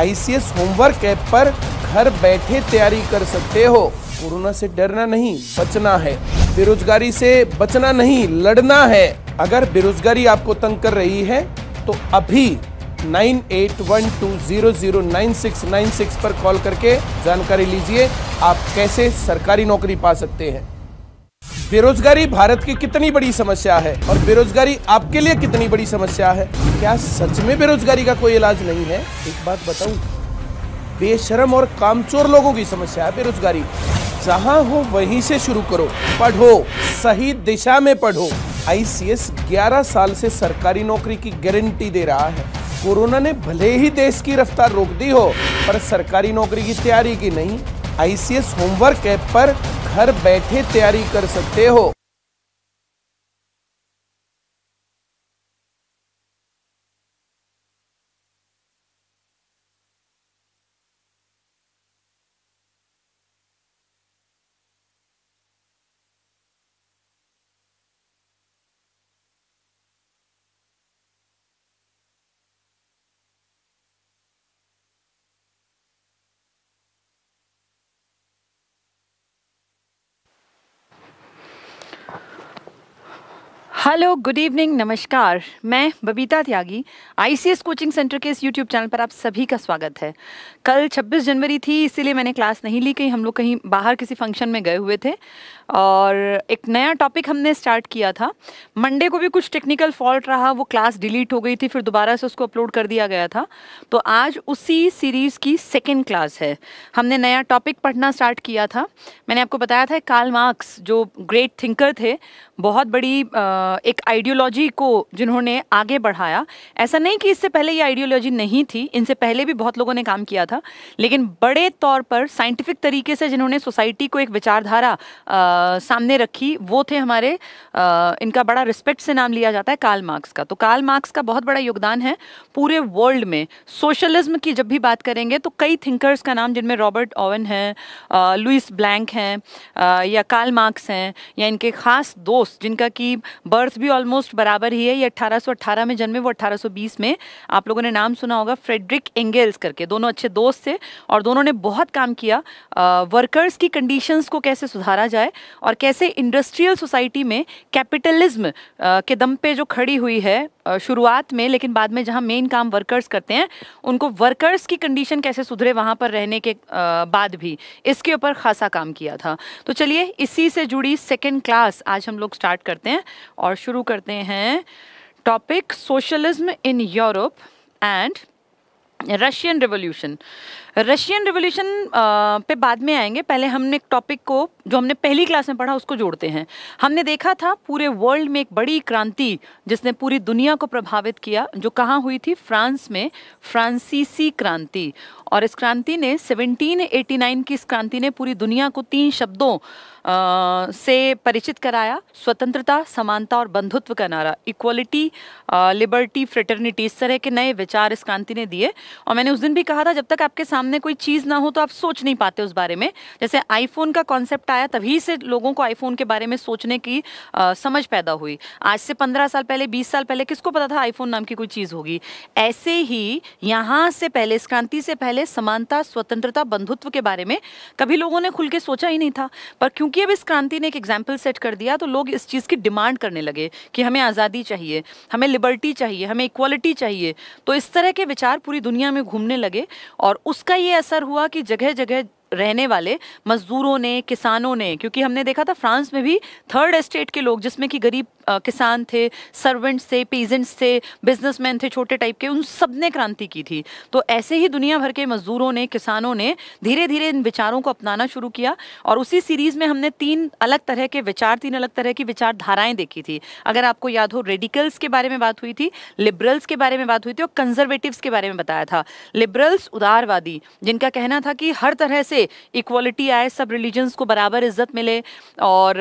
ICS homework app पर घर बैठे तैयारी कर सकते हो कोरोना से डरना नहीं बचना है बेरोजगारी से बचना नहीं लड़ना है अगर बेरोजगारी आपको तंग कर रही है तो अभी 9812009696 पर कॉल करके जानकारी लीजिए आप कैसे सरकारी नौकरी पा सकते हैं बेरोजगारी भारत की कितनी बड़ी समस्या है और बेरोजगारी आपके लिए कितनी बड़ी समस्या है क्या सच में बेरोजगारी का कोई इलाज नहीं है एक बात बताऊं बेशरम और कामचोर लोगों की समस्या है बेरोजगारी जहां हो वहीं से शुरू करो पढ़ो सही दिशा में पढ़ो आईसीएस 11 साल से सरकारी नौकरी की गारंटी दे रहा है कोरोना ने भले ही देश की रफ्तार रोक दी हो पर सरकारी नौकरी की तैयारी की नहीं आईसीएस होमवर्क ऐप पर घर बैठे तैयारी कर सकते हो हेलो गुड इवनिंग नमस्कार मैं Babita Tyagi ICS coaching centre के इस यूट्यूब चैनल पर आप सभी का स्वागत है कल 26 जनवरी थी इसीलिए मैंने क्लास नहीं ली कहीं हम लोग कहीं बाहर किसी फंक्शन में गए हुए थे और एक नया टॉपिक हमने स्टार्ट किया था मंडे को भी कुछ टेक्निकल फॉल्ट रहा वो क्लास डिलीट हो गई थी फिर दोबारा से उसको अपलोड कर दिया गया था तो आज उसी सीरीज़ की सेकेंड क्लास है हमने नया टॉपिक पढ़ना स्टार्ट किया था मैंने आपको बताया था कार्ल मार्क्स जो ग्रेट थिंकर थे बहुत बड़ी एक आइडियोलॉजी को जिन्होंने आगे बढ़ाया ऐसा नहीं कि इससे पहले ये आइडियोलॉजी नहीं थी इनसे पहले भी बहुत लोगों ने काम किया था लेकिन बड़े तौर पर साइंटिफिक तरीके से जिन्होंने सोसाइटी को एक विचारधारा सामने रखी वो थे हमारे आ, इनका बड़ा रिस्पेक्ट से नाम लिया जाता है कार्ल मार्क्स का तो कार्ल मार्क्स का बहुत बड़ा योगदान है पूरे वर्ल्ड में सोशलिज्म की जब भी बात करेंगे तो कई थिंकर्स का नाम जिनमें रॉबर्ट ओवन है लुइस ब्लैंक हैं या कार्ल मार्क्स हैं या इनके ख़ास दोस्त जिनका कि बर्थ बर्थ भी ऑलमोस्ट बराबर ही है ये 1818 में जन्मे वो 1820 में आप लोगों ने नाम सुना होगा फ्रेडरिक एंगेल्स करके दोनों अच्छे दोस्त थे और दोनों ने बहुत काम किया वर्कर्स की कंडीशंस को कैसे सुधारा जाए और कैसे इंडस्ट्रियल सोसाइटी में कैपिटलिज्म के दम पे जो खड़ी हुई है शुरुआत में लेकिन बाद में जहाँ मेन काम वर्कर्स करते हैं उनको वर्कर्स की कंडीशन कैसे सुधरे वहाँ पर रहने के बाद भी इसके ऊपर खासा काम किया था तो चलिए इसी से जुड़ी सेकेंड क्लास आज हम लोग स्टार्ट करते हैं और शुरू करते हैं topic socialism in Europe and Russian revolution Russian revolution uh, पे बाद में आएंगे पहले हमने एक टॉपिक को जो हमने पहली क्लास में पढ़ा उसको जोड़ते हैं हमने देखा था पूरे वर्ल्ड में एक बड़ी क्रांति जिसने पूरी दुनिया को प्रभावित किया जो कहाँ हुई थी फ्रांस में फ्रांसीसी क्रांति और इस क्रांति ने 1789 की इस क्रांति ने पूरी दुनिया को तीन शब्दों आ, uh, से परिचित कराया स्वतंत्रता समानता और बंधुत्व का नारा इक्वलिटी लिबर्टी फ्रेटर्निटी इस तरह के नए विचार इस क्रांति ने दिए और मैंने उस दिन भी कहा था जब तक आपके सामने सामने कोई चीज़ ना हो तो आप सोच नहीं पाते उस बारे में जैसे आईफोन का कॉन्सेप्ट आया तभी से लोगों को आईफोन के बारे में सोचने की आ, समझ पैदा हुई आज से पंद्रह साल पहले बीस साल पहले किसको पता था आईफोन नाम की कोई चीज़ होगी ऐसे ही यहां से पहले इस क्रांति से पहले समानता स्वतंत्रता बंधुत्व के बारे में कभी लोगों ने खुल के सोचा ही नहीं था पर क्योंकि अब इस क्रांति ने एक एग्जाम्पल सेट कर दिया तो लोग इस चीज़ की डिमांड करने लगे कि हमें आज़ादी चाहिए हमें लिबर्टी चाहिए हमें इक्वालिटी चाहिए तो इस तरह के विचार पूरी दुनिया में घूमने लगे और उसका इसका ये असर हुआ कि जगह जगह रहने वाले मजदूरों ने किसानों ने क्योंकि हमने देखा था फ्रांस में भी थर्ड एस्टेट के लोग जिसमें कि गरीब किसान थे सर्वेंट्स थे पेजेंट्स थे बिजनेसमैन थे छोटे टाइप के उन सब ने क्रांति की थी तो ऐसे ही दुनिया भर के मजदूरों ने किसानों ने धीरे धीरे इन विचारों को अपनाना शुरू किया और उसी सीरीज में हमने तीन अलग तरह के विचार तीन अलग तरह की विचारधाराएं देखी थी अगर आपको याद हो रेडिकल्स के बारे में बात हुई थी लिबरल्स के बारे में बात हुई थी और कंजर्वेटिवस के बारे में बताया था लिबरल्स उदारवादी जिनका कहना था कि हर तरह से इक्वलिटी आए सब रिलीजन्स को बराबर इज्जत मिले और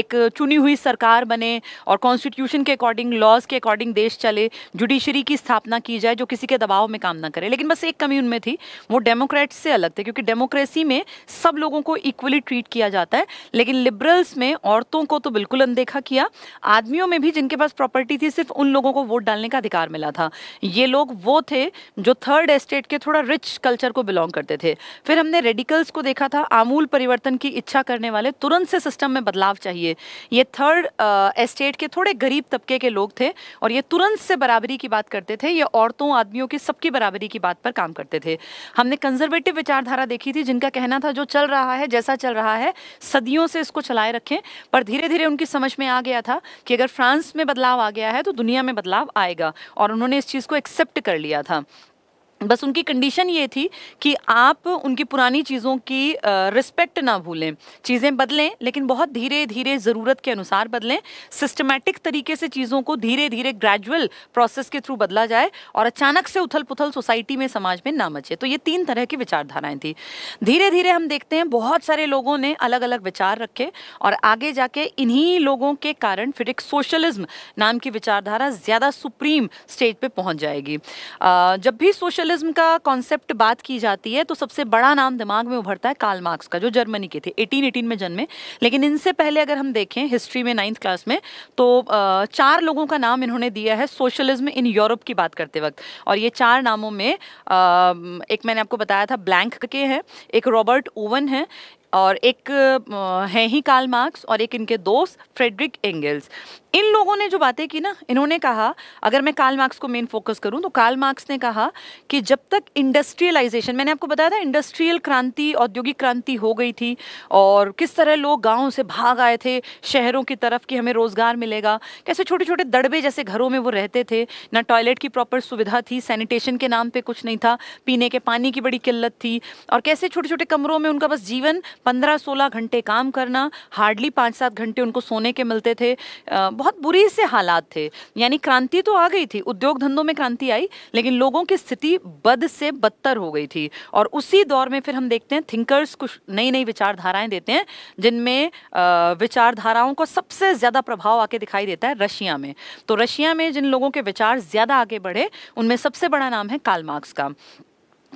एक चुनी हुई सरकार सरकार बने और कॉन्स्टिट्यूशन के अकॉर्डिंग लॉज के अकॉर्डिंग देश चले जुडिशरी की स्थापना की जाए जो किसी के दबाव में काम ना करे लेकिन बस एक कमी उनमें थी वो डेमोक्रेट्स से अलग थे क्योंकि डेमोक्रेसी में सब लोगों को इक्वली ट्रीट किया जाता है लेकिन लिबरल्स में औरतों को तो बिल्कुल अनदेखा किया आदमियों में भी जिनके पास प्रॉपर्टी थी सिर्फ उन लोगों को वोट डालने का अधिकार मिला था ये लोग वो थे जो थर्ड एस्टेट के थोड़ा रिच कल्चर को बिलोंग करते थे फिर हमने रेडिकल्स को देखा था आमूल परिवर्तन की इच्छा करने वाले तुरंत से सिस्टम में बदलाव चाहिए ये थर्ड एस्टेट के थोड़े गरीब तबके के लोग थे और ये तुरंत से बराबरी की बात करते थे ये औरतों आदमियों की सबकी बराबरी की बात पर काम करते थे हमने कंजर्वेटिव विचारधारा देखी थी जिनका कहना था जो चल रहा है जैसा चल रहा है सदियों से इसको चलाए रखें पर धीरे धीरे उनकी समझ में आ गया था कि अगर फ्रांस में बदलाव आ गया है तो दुनिया में बदलाव आएगा और उन्होंने इस चीज़ को एक्सेप्ट कर लिया था बस उनकी कंडीशन ये थी कि आप उनकी पुरानी चीज़ों की रिस्पेक्ट ना भूलें चीज़ें बदलें लेकिन बहुत धीरे धीरे ज़रूरत के अनुसार बदलें सिस्टमेटिक तरीके से चीज़ों को धीरे धीरे ग्रेजुअल प्रोसेस के थ्रू बदला जाए और अचानक से उथल पुथल सोसाइटी में समाज में ना मचे तो ये तीन तरह की विचारधाराएँ थी धीरे धीरे हम देखते हैं बहुत सारे लोगों ने अलग अलग विचार रखे और आगे जाके इन्हीं लोगों के कारण फिर एक सोशलिज्म नाम की विचारधारा ज़्यादा सुप्रीम स्टेज पर पहुँच जाएगी जब भी सोशल सोशलिज्म का कॉन्सेप्ट बात की जाती है तो सबसे बड़ा नाम दिमाग में उभरता है काल मार्क्स का जो जर्मनी के थे 1818 में जन्मे लेकिन इनसे पहले अगर हम देखें हिस्ट्री में नाइन्थ क्लास में तो चार लोगों का नाम इन्होंने दिया है सोशलिज्म इन यूरोप की बात करते वक्त और ये चार नामों में एक मैंने आपको बताया था ब्लैंक के हैं एक रॉबर्ट ओवन है और एक है ही काल मार्क्स और एक इनके दोस्त फ्रेडरिक एंगल्स इन लोगों ने जो बातें की ना इन्होंने कहा अगर मैं काल मार्क्स को मेन फोकस करूं तो काल मार्क्स ने कहा कि जब तक इंडस्ट्रियलाइजेशन मैंने आपको बताया था इंडस्ट्रियल क्रांति औद्योगिक क्रांति हो गई थी और किस तरह लोग गाँव से भाग आए थे शहरों की तरफ कि हमें रोज़गार मिलेगा कैसे छोटे छोटे दड़बे जैसे घरों में वो रहते थे ना टॉयलेट की प्रॉपर सुविधा थी सैनिटेशन के नाम पर कुछ नहीं था पीने के पानी की बड़ी किल्लत थी और कैसे छोटे छोटे कमरों में उनका बस जीवन पंद्रह सोलह घंटे काम करना हार्डली पाँच सात घंटे उनको सोने के मिलते थे बहुत बुरी से हालात थे यानी क्रांति तो आ गई थी उद्योग धंधों में क्रांति आई लेकिन लोगों की स्थिति बद से बदतर हो गई थी और उसी दौर में फिर हम देखते हैं थिंकर्स कुछ नई नई विचारधाराएं देते हैं जिनमें विचारधाराओं को सबसे ज़्यादा प्रभाव आके दिखाई देता है रशिया में तो रशिया में जिन लोगों के विचार ज़्यादा आगे बढ़े उनमें सबसे बड़ा नाम है कालमार्क्स का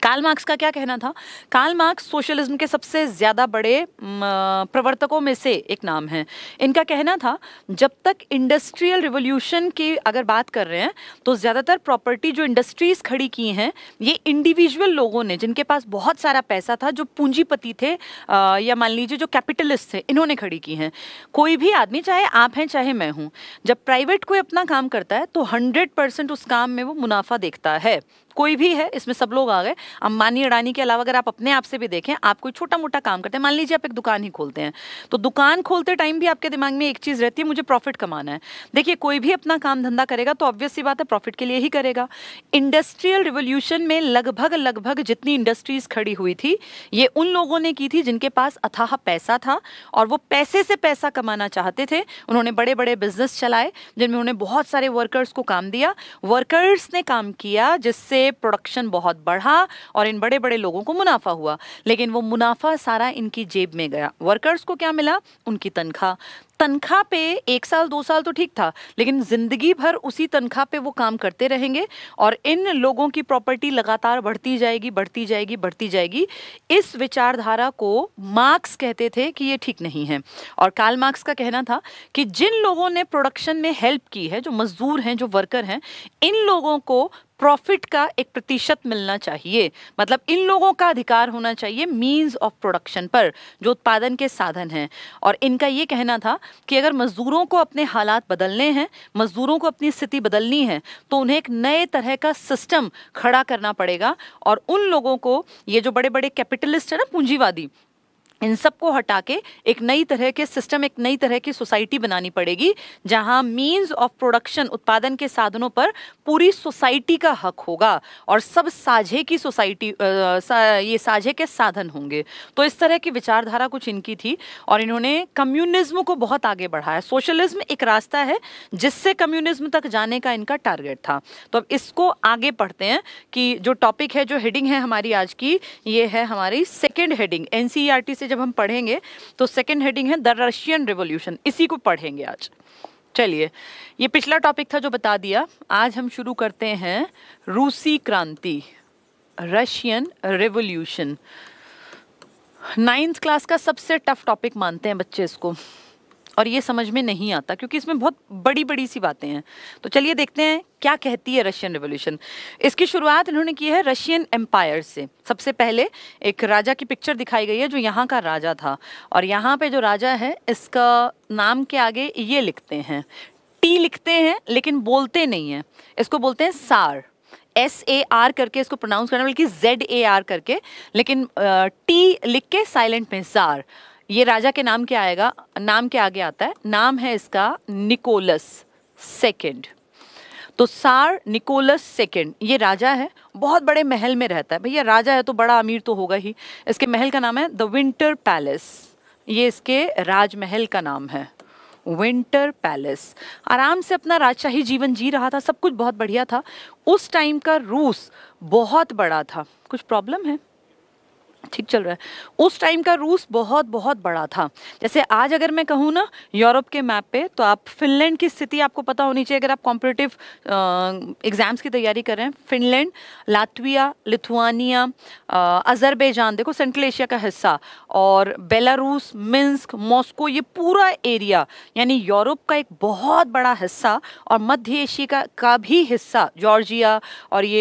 कार्ल मार्क्स का क्या कहना था कार्ल मार्क्स सोशलिज्म के सबसे ज़्यादा बड़े प्रवर्तकों में से एक नाम है इनका कहना था जब तक इंडस्ट्रियल रिवोल्यूशन की अगर बात कर रहे हैं तो ज़्यादातर प्रॉपर्टी जो इंडस्ट्रीज़ खड़ी की हैं ये इंडिविजुअल लोगों ने जिनके पास बहुत सारा पैसा था जो पूंजीपति थे आ, या मान लीजिए जो कैपिटलिस्ट थे इन्होंने खड़ी की हैं कोई भी आदमी चाहे आप हैं चाहे मैं हूँ जब प्राइवेट कोई अपना काम करता है तो हंड्रेड उस काम में वो मुनाफा देखता है कोई भी है इसमें सब लोग आ गए अंबानी अडानी के अलावा अगर आप अपने आप से भी देखें आप कोई छोटा मोटा काम करते हैं मान लीजिए आप एक दुकान ही खोलते हैं तो दुकान खोलते टाइम भी आपके दिमाग में एक चीज़ रहती है मुझे प्रॉफिट कमाना है देखिए कोई भी अपना काम धंधा करेगा तो ऑब्वियसली बात है प्रॉफिट के लिए ही करेगा इंडस्ट्रियल रिवोल्यूशन में लगभग लगभग जितनी इंडस्ट्रीज खड़ी हुई थी ये उन लोगों ने की थी जिनके पास अथाह पैसा था और वो पैसे से पैसा कमाना चाहते थे उन्होंने बड़े बड़े बिजनेस चलाए जिनमें उन्होंने बहुत सारे वर्कर्स को काम दिया वर्कर्स ने काम किया जिससे प्रोडक्शन बहुत बढ़ा और इन बड़े बड़े लोगों को मुनाफा हुआ लेकिन वो मुनाफा सारा इनकी जेब में गया वर्कर्स को क्या मिला उनकी तनख्वाह तनख्वाह पे एक साल दो साल तो ठीक था लेकिन ज़िंदगी भर उसी तनख्वाह पे वो काम करते रहेंगे और इन लोगों की प्रॉपर्टी लगातार बढ़ती जाएगी बढ़ती जाएगी बढ़ती जाएगी इस विचारधारा को मार्क्स कहते थे कि ये ठीक नहीं है और काल मार्क्स का कहना था कि जिन लोगों ने प्रोडक्शन में हेल्प की है जो मज़दूर हैं जो वर्कर हैं इन लोगों को प्रॉफिट का एक प्रतिशत मिलना चाहिए मतलब इन लोगों का अधिकार होना चाहिए मींस ऑफ प्रोडक्शन पर जो उत्पादन के साधन हैं और इनका ये कहना था कि अगर मज़दूरों को अपने हालात बदलने हैं मज़दूरों को अपनी स्थिति बदलनी है तो उन्हें एक नए तरह का सिस्टम खड़ा करना पड़ेगा और उन लोगों को ये जो बड़े बड़े कैपिटलिस्ट हैं ना पूंजीवादी इन सबको हटा के एक नई तरह के सिस्टम एक नई तरह की सोसाइटी बनानी पड़ेगी जहां मींस ऑफ प्रोडक्शन उत्पादन के साधनों पर पूरी सोसाइटी का हक होगा और सब साझे की सोसाइटी सा, ये साझे के साधन होंगे तो इस तरह की विचारधारा कुछ इनकी थी और इन्होंने कम्युनिज्म को बहुत आगे बढ़ाया सोशलिज्म एक रास्ता है जिससे कम्युनिज्म तक जाने का इनका टारगेट था तो अब इसको आगे पढ़ते हैं कि जो टॉपिक है जो हेडिंग है हमारी आज की ये है हमारी सेकेंड हेडिंग एन से जब हम पढ़ेंगे तो सेकेंड हेडिंग है द रशियन रिवोल्यूशन इसी को पढ़ेंगे आज चलिए ये पिछला टॉपिक था जो बता दिया आज हम शुरू करते हैं रूसी क्रांति रशियन रिवोल्यूशन नाइन्थ क्लास का सबसे टफ टॉपिक मानते हैं बच्चे इसको और ये समझ में नहीं आता क्योंकि इसमें बहुत बड़ी बड़ी सी बातें हैं तो चलिए देखते हैं क्या कहती है रशियन रिवोल्यूशन इसकी शुरुआत इन्होंने की है रशियन एम्पायर से सबसे पहले एक राजा की पिक्चर दिखाई गई है जो यहाँ का राजा था और यहाँ पे जो राजा है इसका नाम के आगे ये लिखते हैं टी लिखते हैं लेकिन बोलते नहीं हैं इसको बोलते हैं सार एस ए आर करके इसको प्रोनाउंस करना बल्कि जेड ए आर करके लेकिन टी लिख के साइलेंट में सार ये राजा के नाम क्या आएगा नाम के आगे आता है नाम है इसका निकोलस सेकेंड तो सार निकोलस सेकेंड ये राजा है बहुत बड़े महल में रहता है भैया राजा है तो बड़ा अमीर तो होगा ही इसके महल का नाम है द विंटर पैलेस ये इसके राजमहल का नाम है विंटर पैलेस आराम से अपना राजशाही जीवन जी रहा था सब कुछ बहुत बढ़िया था उस टाइम का रूस बहुत बड़ा था कुछ प्रॉब्लम है ठीक चल रहा है उस टाइम का रूस बहुत बहुत बड़ा था जैसे आज अगर मैं कहूँ ना यूरोप के मैप पे तो आप फिनलैंड की स्थिति आपको पता होनी चाहिए अगर आप कॉम्पिटेटिव एग्जाम्स की तैयारी कर रहे हैं फिनलैंड लातविया लिथुआनिया अजरबैजान देखो सेंट्रल एशिया का हिस्सा और बेलारूस मिन्स्क मॉस्को ये पूरा एरिया यानी यूरोप का एक बहुत बड़ा हिस्सा और मध्य एशिया का, का भी हिस्सा जॉर्जिया और ये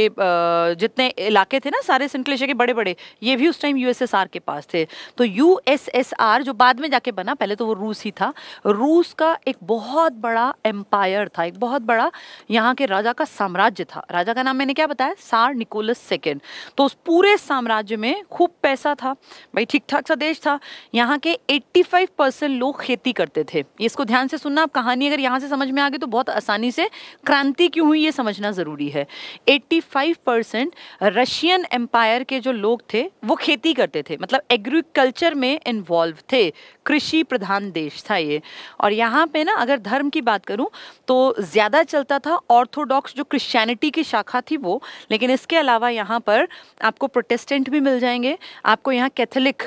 जितने इलाके थे ना सारे सेंट्रल एशिया के बड़े बड़े ये भी उस टाइम टाइम यूएसएसआर के पास थे तो यूएसएसआर जो बाद में जाके बना पहले तो वो रूस ही था रूस का एक बहुत बड़ा एम्पायर था एक बहुत बड़ा यहाँ के राजा का साम्राज्य था राजा का नाम मैंने क्या बताया सार निकोलस सेकेंड तो उस पूरे साम्राज्य में खूब पैसा था भाई ठीक ठाक सा देश था यहाँ के एट्टी लोग खेती करते थे इसको ध्यान से सुनना आप कहानी अगर यहाँ से समझ में आ गई तो बहुत आसानी से क्रांति क्यों हुई ये समझना ज़रूरी है 85 परसेंट रशियन एम्पायर के जो लोग थे वो खेती खेती करते थे मतलब एग्रीकल्चर में इन्वॉल्व थे कृषि प्रधान देश था ये और यहाँ पे ना अगर धर्म की बात करूँ तो ज़्यादा चलता था ऑर्थोडॉक्स जो क्रिश्चियनिटी की शाखा थी वो लेकिन इसके अलावा यहाँ पर आपको प्रोटेस्टेंट भी मिल जाएंगे आपको यहाँ कैथलिक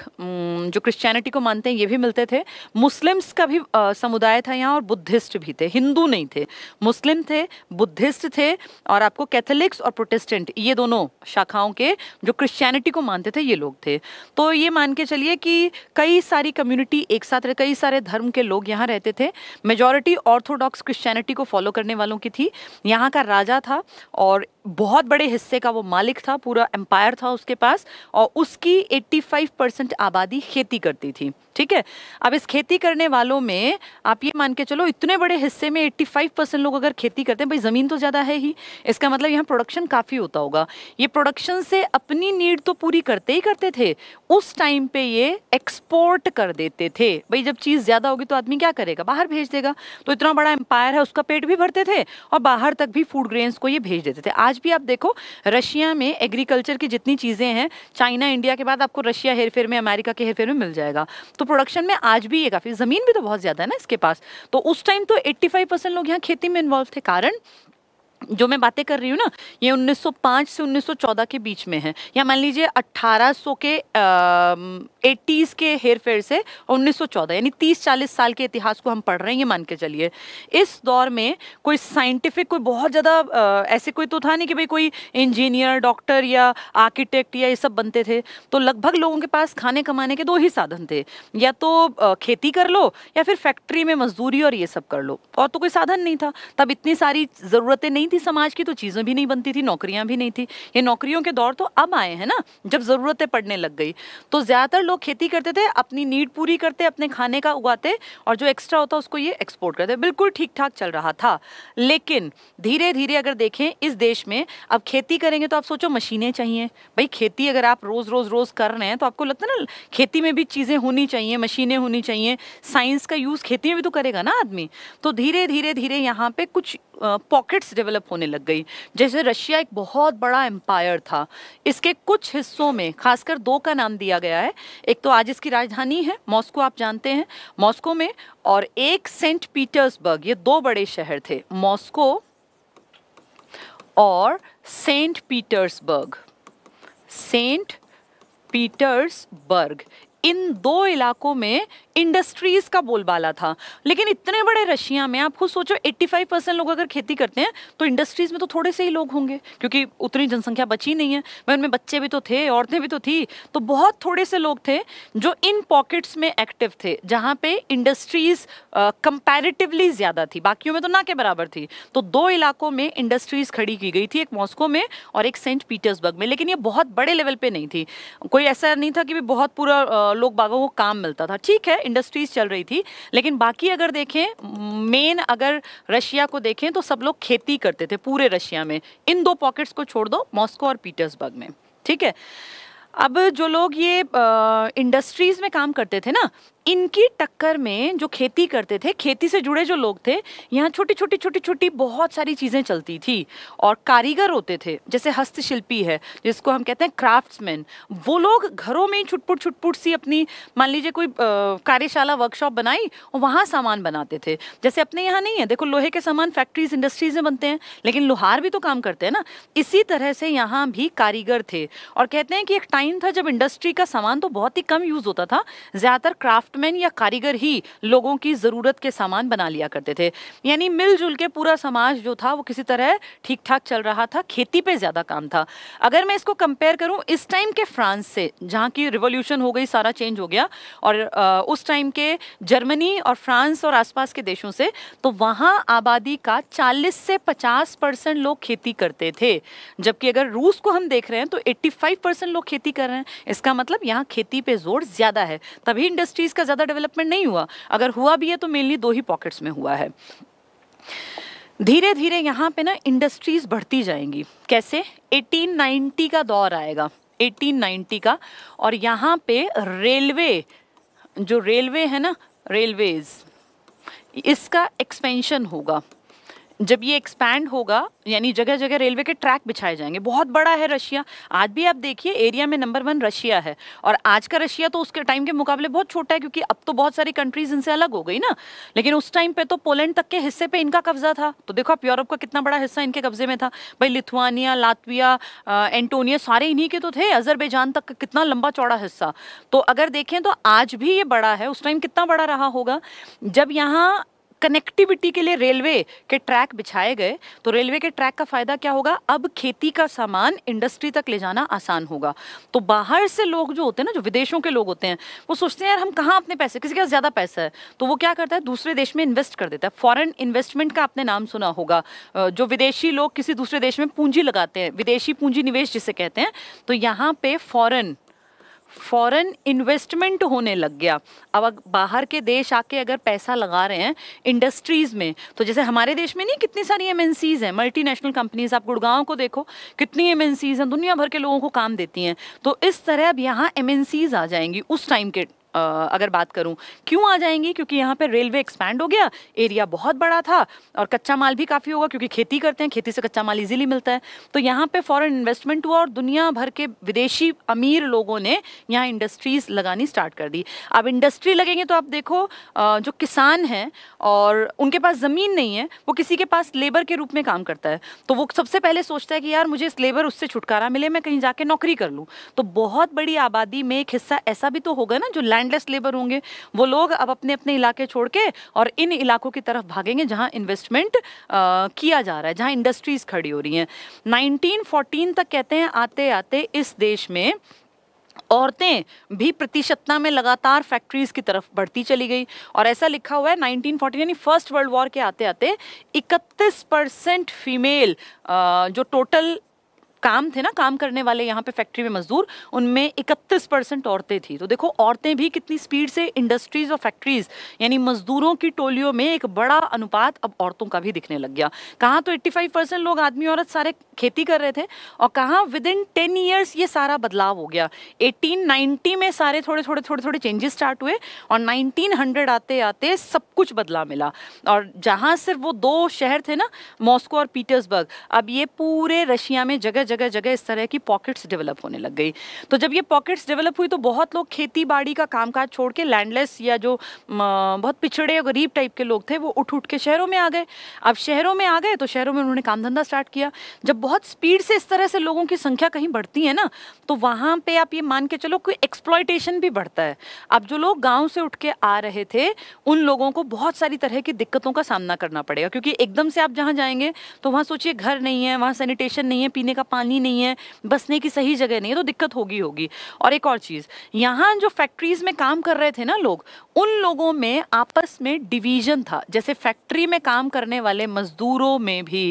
जो क्रिश्चियनिटी को मानते हैं ये भी मिलते थे मुस्लिम्स का भी समुदाय था यहाँ और बुद्धिस्ट भी थे हिंदू नहीं थे मुस्लिम थे बुद्धिस्ट थे और आपको कैथलिक्स और प्रोटेस्टेंट ये दोनों शाखाओं के जो क्रिश्चियनिटी को मानते थे ये लोग थे तो ये मान के चलिए कि कई सारी कम्युनिटी एक साथ कई सारे धर्म के लोग यहाँ रहते थे मेजॉरिटी ऑर्थोडॉक्स क्रिश्चियनिटी को फॉलो करने वालों की थी यहाँ का राजा था और बहुत बड़े हिस्से का वो मालिक था पूरा एम्पायर था उसके पास और उसकी 85 परसेंट आबादी खेती करती थी ठीक है अब इस खेती करने वालों में आप ये मान के चलो इतने बड़े हिस्से में 85 परसेंट लोग अगर खेती करते हैं भाई ज़मीन तो ज़्यादा है ही इसका मतलब यहाँ प्रोडक्शन काफ़ी होता होगा ये प्रोडक्शन से अपनी नीड तो पूरी करते ही करते थे उस टाइम पे ये एक्सपोर्ट कर देते थे भाई जब चीज़ ज़्यादा होगी तो आदमी क्या करेगा बाहर भेज देगा तो इतना बड़ा एम्पायर है उसका पेट भी भरते थे और बाहर तक भी फूड ग्रेन्स को ये भेज देते थे आज आज भी आप देखो रशिया में एग्रीकल्चर की जितनी चीज़ें हैं चाइना इंडिया के बाद आपको रशिया हेरफेर में अमेरिका के हेरफेर में मिल जाएगा तो प्रोडक्शन में आज भी ये काफ़ी ज़मीन भी तो बहुत ज़्यादा है ना इसके पास तो उस टाइम तो एट्टी लोग यहाँ खेती में इन्वॉल्व थे कारण जो मैं बातें कर रही हूँ ना ये 1905 से 1914 के बीच में है या मान लीजिए 1800 के एटीज़ के हेर फेर से 1914 यानी 30-40 साल के इतिहास को हम पढ़ रहे हैं ये मान के चलिए इस दौर में कोई साइंटिफिक कोई बहुत ज़्यादा ऐसे कोई तो था नहीं कि भाई कोई इंजीनियर डॉक्टर या आर्किटेक्ट या ये सब बनते थे तो लगभग लोगों के पास खाने कमाने के दो ही साधन थे या तो खेती कर लो या फिर फैक्ट्री में मजदूरी और ये सब कर लो और तो कोई साधन नहीं था तब इतनी सारी ज़रूरतें नहीं नहीं थी समाज की तो चीज़ें भी नहीं बनती थी नौकरियां भी नहीं थी ये नौकरियों के दौर तो अब आए हैं ना जब ज़रूरतें पड़ने लग गई तो ज़्यादातर लोग खेती करते थे अपनी नीड पूरी करते अपने खाने का उगाते और जो एक्स्ट्रा होता उसको ये एक्सपोर्ट करते बिल्कुल ठीक ठाक चल रहा था लेकिन धीरे धीरे अगर देखें इस देश में अब खेती करेंगे तो आप सोचो मशीनें चाहिए भाई खेती अगर आप रोज़ रोज़ रोज़ कर रहे हैं तो आपको लगता है ना खेती में भी चीज़ें होनी चाहिए मशीनें होनी चाहिए साइंस का यूज़ खेती में भी तो करेगा ना आदमी तो धीरे धीरे धीरे यहाँ पे कुछ पॉकेट्स डेवलप होने लग गई जैसे रशिया एक बहुत बड़ा एम्पायर था इसके कुछ हिस्सों में खासकर दो का नाम दिया गया है एक तो आज इसकी राजधानी है मॉस्को आप जानते हैं मॉस्को में और एक सेंट पीटर्सबर्ग ये दो बड़े शहर थे मॉस्को और सेंट पीटर्सबर्ग सेंट पीटर्सबर्ग इन दो इलाकों में इंडस्ट्रीज़ का बोलबाला था लेकिन इतने बड़े रशिया में आप खुद सोचो 85 परसेंट लोग अगर खेती करते हैं तो इंडस्ट्रीज़ में तो थोड़े से ही लोग होंगे क्योंकि उतनी जनसंख्या बची नहीं है भाई उनमें बच्चे भी तो थे औरतें भी तो थी तो बहुत थोड़े से लोग थे जो इन पॉकेट्स में एक्टिव थे जहाँ पे इंडस्ट्रीज़ कंपेरेटिवली ज़्यादा थी बाकियों में तो ना के बराबर थी तो दो इलाकों में इंडस्ट्रीज़ खड़ी की गई थी एक मॉस्को में और एक सेंट पीटर्सबर्ग में लेकिन ये बहुत बड़े लेवल पर नहीं थी कोई ऐसा नहीं था कि भी बहुत पूरा लोग बागों को काम मिलता था ठीक है इंडस्ट्रीज चल रही थी लेकिन बाकी अगर देखें मेन अगर रशिया को देखें तो सब लोग खेती करते थे पूरे रशिया में इन दो पॉकेट्स को छोड़ दो मॉस्को और पीटर्सबर्ग में ठीक है अब जो लोग ये इंडस्ट्रीज़ में काम करते थे ना इनकी टक्कर में जो खेती करते थे खेती से जुड़े जो लोग थे यहाँ छोटी छोटी छोटी छोटी बहुत सारी चीज़ें चलती थी और कारीगर होते थे जैसे हस्तशिल्पी है जिसको हम कहते हैं क्राफ्ट्समैन वो लोग घरों में ही छुटपुट छुटपुट सी अपनी मान लीजिए कोई कार्यशाला वर्कशॉप बनाई और वहाँ सामान बनाते थे जैसे अपने यहाँ नहीं है देखो लोहे के सामान फैक्ट्रीज इंडस्ट्रीज में बनते हैं लेकिन लोहार भी तो काम करते हैं ना इसी तरह से यहाँ भी कारीगर थे और कहते हैं कि एक टाइम था जब इंडस्ट्री का सामान तो बहुत ही कम यूज़ होता था ज़्यादातर क्राफ्ट क्राफ्टमैन या कारीगर ही लोगों की ज़रूरत के सामान बना लिया करते थे यानी मिलजुल के पूरा समाज जो था वो किसी तरह ठीक ठाक चल रहा था खेती पे ज़्यादा काम था अगर मैं इसको कंपेयर करूँ इस टाइम के फ्रांस से जहाँ की रिवोल्यूशन हो गई सारा चेंज हो गया और उस टाइम के जर्मनी और फ्रांस और आसपास के देशों से तो वहाँ आबादी का 40 से 50 परसेंट लोग खेती करते थे जबकि अगर रूस को हम देख रहे हैं तो 85 परसेंट लोग खेती कर रहे हैं इसका मतलब यहाँ खेती पे जोर ज़्यादा है तभी इंडस्ट्रीज़ का का ज़्यादा डेवलपमेंट नहीं हुआ अगर हुआ भी है तो मेनली दो ही पॉकेट्स में हुआ है धीरे धीरे यहाँ पे ना इंडस्ट्रीज़ बढ़ती जाएंगी कैसे 1890 का दौर आएगा 1890 का और यहाँ पे रेलवे जो रेलवे है ना रेलवेज़ इसका एक्सपेंशन होगा जब ये एक्सपैंड होगा यानी जगह जगह रेलवे के ट्रैक बिछाए जाएंगे बहुत बड़ा है रशिया आज भी आप देखिए एरिया में नंबर वन रशिया है और आज का रशिया तो उसके टाइम के मुकाबले बहुत छोटा है क्योंकि अब तो बहुत सारी कंट्रीज इनसे अलग हो गई ना लेकिन उस टाइम पे तो पोलैंड तक के हिस्से पे इनका कब्जा था तो देखो आप यूरोप का कितना बड़ा हिस्सा इनके कब्जे में था भाई लिथुआनिया लातविया एंटोनिया सारे इन्हीं के तो थे अजरबैजान तक का कितना लंबा चौड़ा हिस्सा तो अगर देखें तो आज भी ये बड़ा है उस टाइम कितना बड़ा रहा होगा जब यहाँ कनेक्टिविटी के लिए रेलवे के ट्रैक बिछाए गए तो रेलवे के ट्रैक का फ़ायदा क्या होगा अब खेती का सामान इंडस्ट्री तक ले जाना आसान होगा तो बाहर से लोग जो होते हैं ना जो विदेशों के लोग होते हैं वो सोचते हैं यार हम कहाँ अपने पैसे किसी के पास ज़्यादा पैसा है तो वो क्या करता है दूसरे देश में इन्वेस्ट कर देता है फॉरन इन्वेस्टमेंट का आपने नाम सुना होगा जो विदेशी लोग किसी दूसरे देश में पूंजी लगाते हैं विदेशी पूंजी निवेश जिसे कहते हैं तो यहाँ पे फॉरन फॉरेन इन्वेस्टमेंट होने लग गया अब बाहर के देश आके अगर पैसा लगा रहे हैं इंडस्ट्रीज़ में तो जैसे हमारे देश में नहीं कितनी सारी एम हैं मल्टीनेशनल कंपनीज आप गुड़गांव को देखो कितनी एम हैं दुनिया भर के लोगों को काम देती हैं तो इस तरह अब यहाँ एम आ जाएंगी उस टाइम के अगर बात करूँ क्यों आ जाएंगी क्योंकि यहाँ पर रेलवे एक्सपैंड हो गया एरिया बहुत बड़ा था और कच्चा माल भी काफ़ी होगा क्योंकि खेती करते हैं खेती से कच्चा माल इजीली मिलता है तो यहाँ पे फॉरेन इन्वेस्टमेंट हुआ और दुनिया भर के विदेशी अमीर लोगों ने यहाँ इंडस्ट्रीज लगानी स्टार्ट कर दी अब इंडस्ट्री लगेंगे तो आप देखो जो किसान हैं और उनके पास ज़मीन नहीं है वो किसी के पास लेबर के रूप में काम करता है तो वो सबसे पहले सोचता है कि यार मुझे इस लेबर उससे छुटकारा मिले मैं कहीं जाके नौकरी कर लूँ तो बहुत बड़ी आबादी में एक हिस्सा ऐसा भी तो होगा ना जो लैंड हैंडलेस लेबर होंगे वो लोग अब अपने अपने इलाके छोड़ के और इन इलाकों की तरफ भागेंगे जहाँ इन्वेस्टमेंट किया जा रहा है जहाँ इंडस्ट्रीज़ खड़ी हो रही हैं नाइनटीन तक कहते हैं आते आते इस देश में औरतें भी प्रतिशतता में लगातार फैक्ट्रीज की तरफ बढ़ती चली गई और ऐसा लिखा हुआ है 1940 यानी फर्स्ट वर्ल्ड वॉर के आते आते 31 परसेंट फीमेल जो टोटल काम थे ना काम करने वाले यहाँ पे फैक्ट्री में मजदूर उनमें इकतीस परसेंट औरतें थी तो देखो औरतें भी कितनी स्पीड से इंडस्ट्रीज और फैक्ट्रीज यानी मजदूरों की टोलियों में एक बड़ा अनुपात अब औरतों का भी दिखने लग गया कहाँ तो 85 परसेंट लोग आदमी औरत सारे खेती कर रहे थे और कहाँ विद इन टेन ईयर्स ये सारा बदलाव हो गया एटीन में सारे थोड़े थोड़े थोड़े थोड़े चेंजेस स्टार्ट हुए और नाइनटीन आते आते सब कुछ बदलाव मिला और जहाँ सिर्फ वो दो शहर थे ना मॉस्को और पीटर्सबर्ग अब ये पूरे रशिया में जगह जगह जगह जगह इस तरह की पॉकेट्स डेवलप होने लग गई तो जब ये पॉकेट्स डेवलप हुई तो बहुत लोग खेती बाड़ी का कामकाज छोड़ के लैंडलेस या जो बहुत पिछड़े गरीब टाइप के लोग थे वो उठ उठ के शहरों में आ गए अब शहरों में आ गए तो शहरों में उन्होंने काम धंधा स्टार्ट किया जब बहुत स्पीड से इस तरह से लोगों की संख्या कहीं बढ़ती है ना तो वहाँ पर आप ये मान के चलो कोई एक्सप्लॉयटेशन भी बढ़ता है अब जो लोग गाँव से उठ के आ रहे थे उन लोगों को बहुत सारी तरह की दिक्कतों का सामना करना पड़ेगा क्योंकि एकदम से आप जहाँ जाएंगे तो वहाँ सोचिए घर नहीं है वहाँ सैनिटेशन नहीं है पीने का पानी पानी नहीं है बसने की सही जगह नहीं है तो दिक्कत होगी होगी और एक और चीज़ यहाँ जो फैक्ट्रीज में काम कर रहे थे ना लोग उन लोगों में आपस में डिवीजन था जैसे फैक्ट्री में काम करने वाले मजदूरों में भी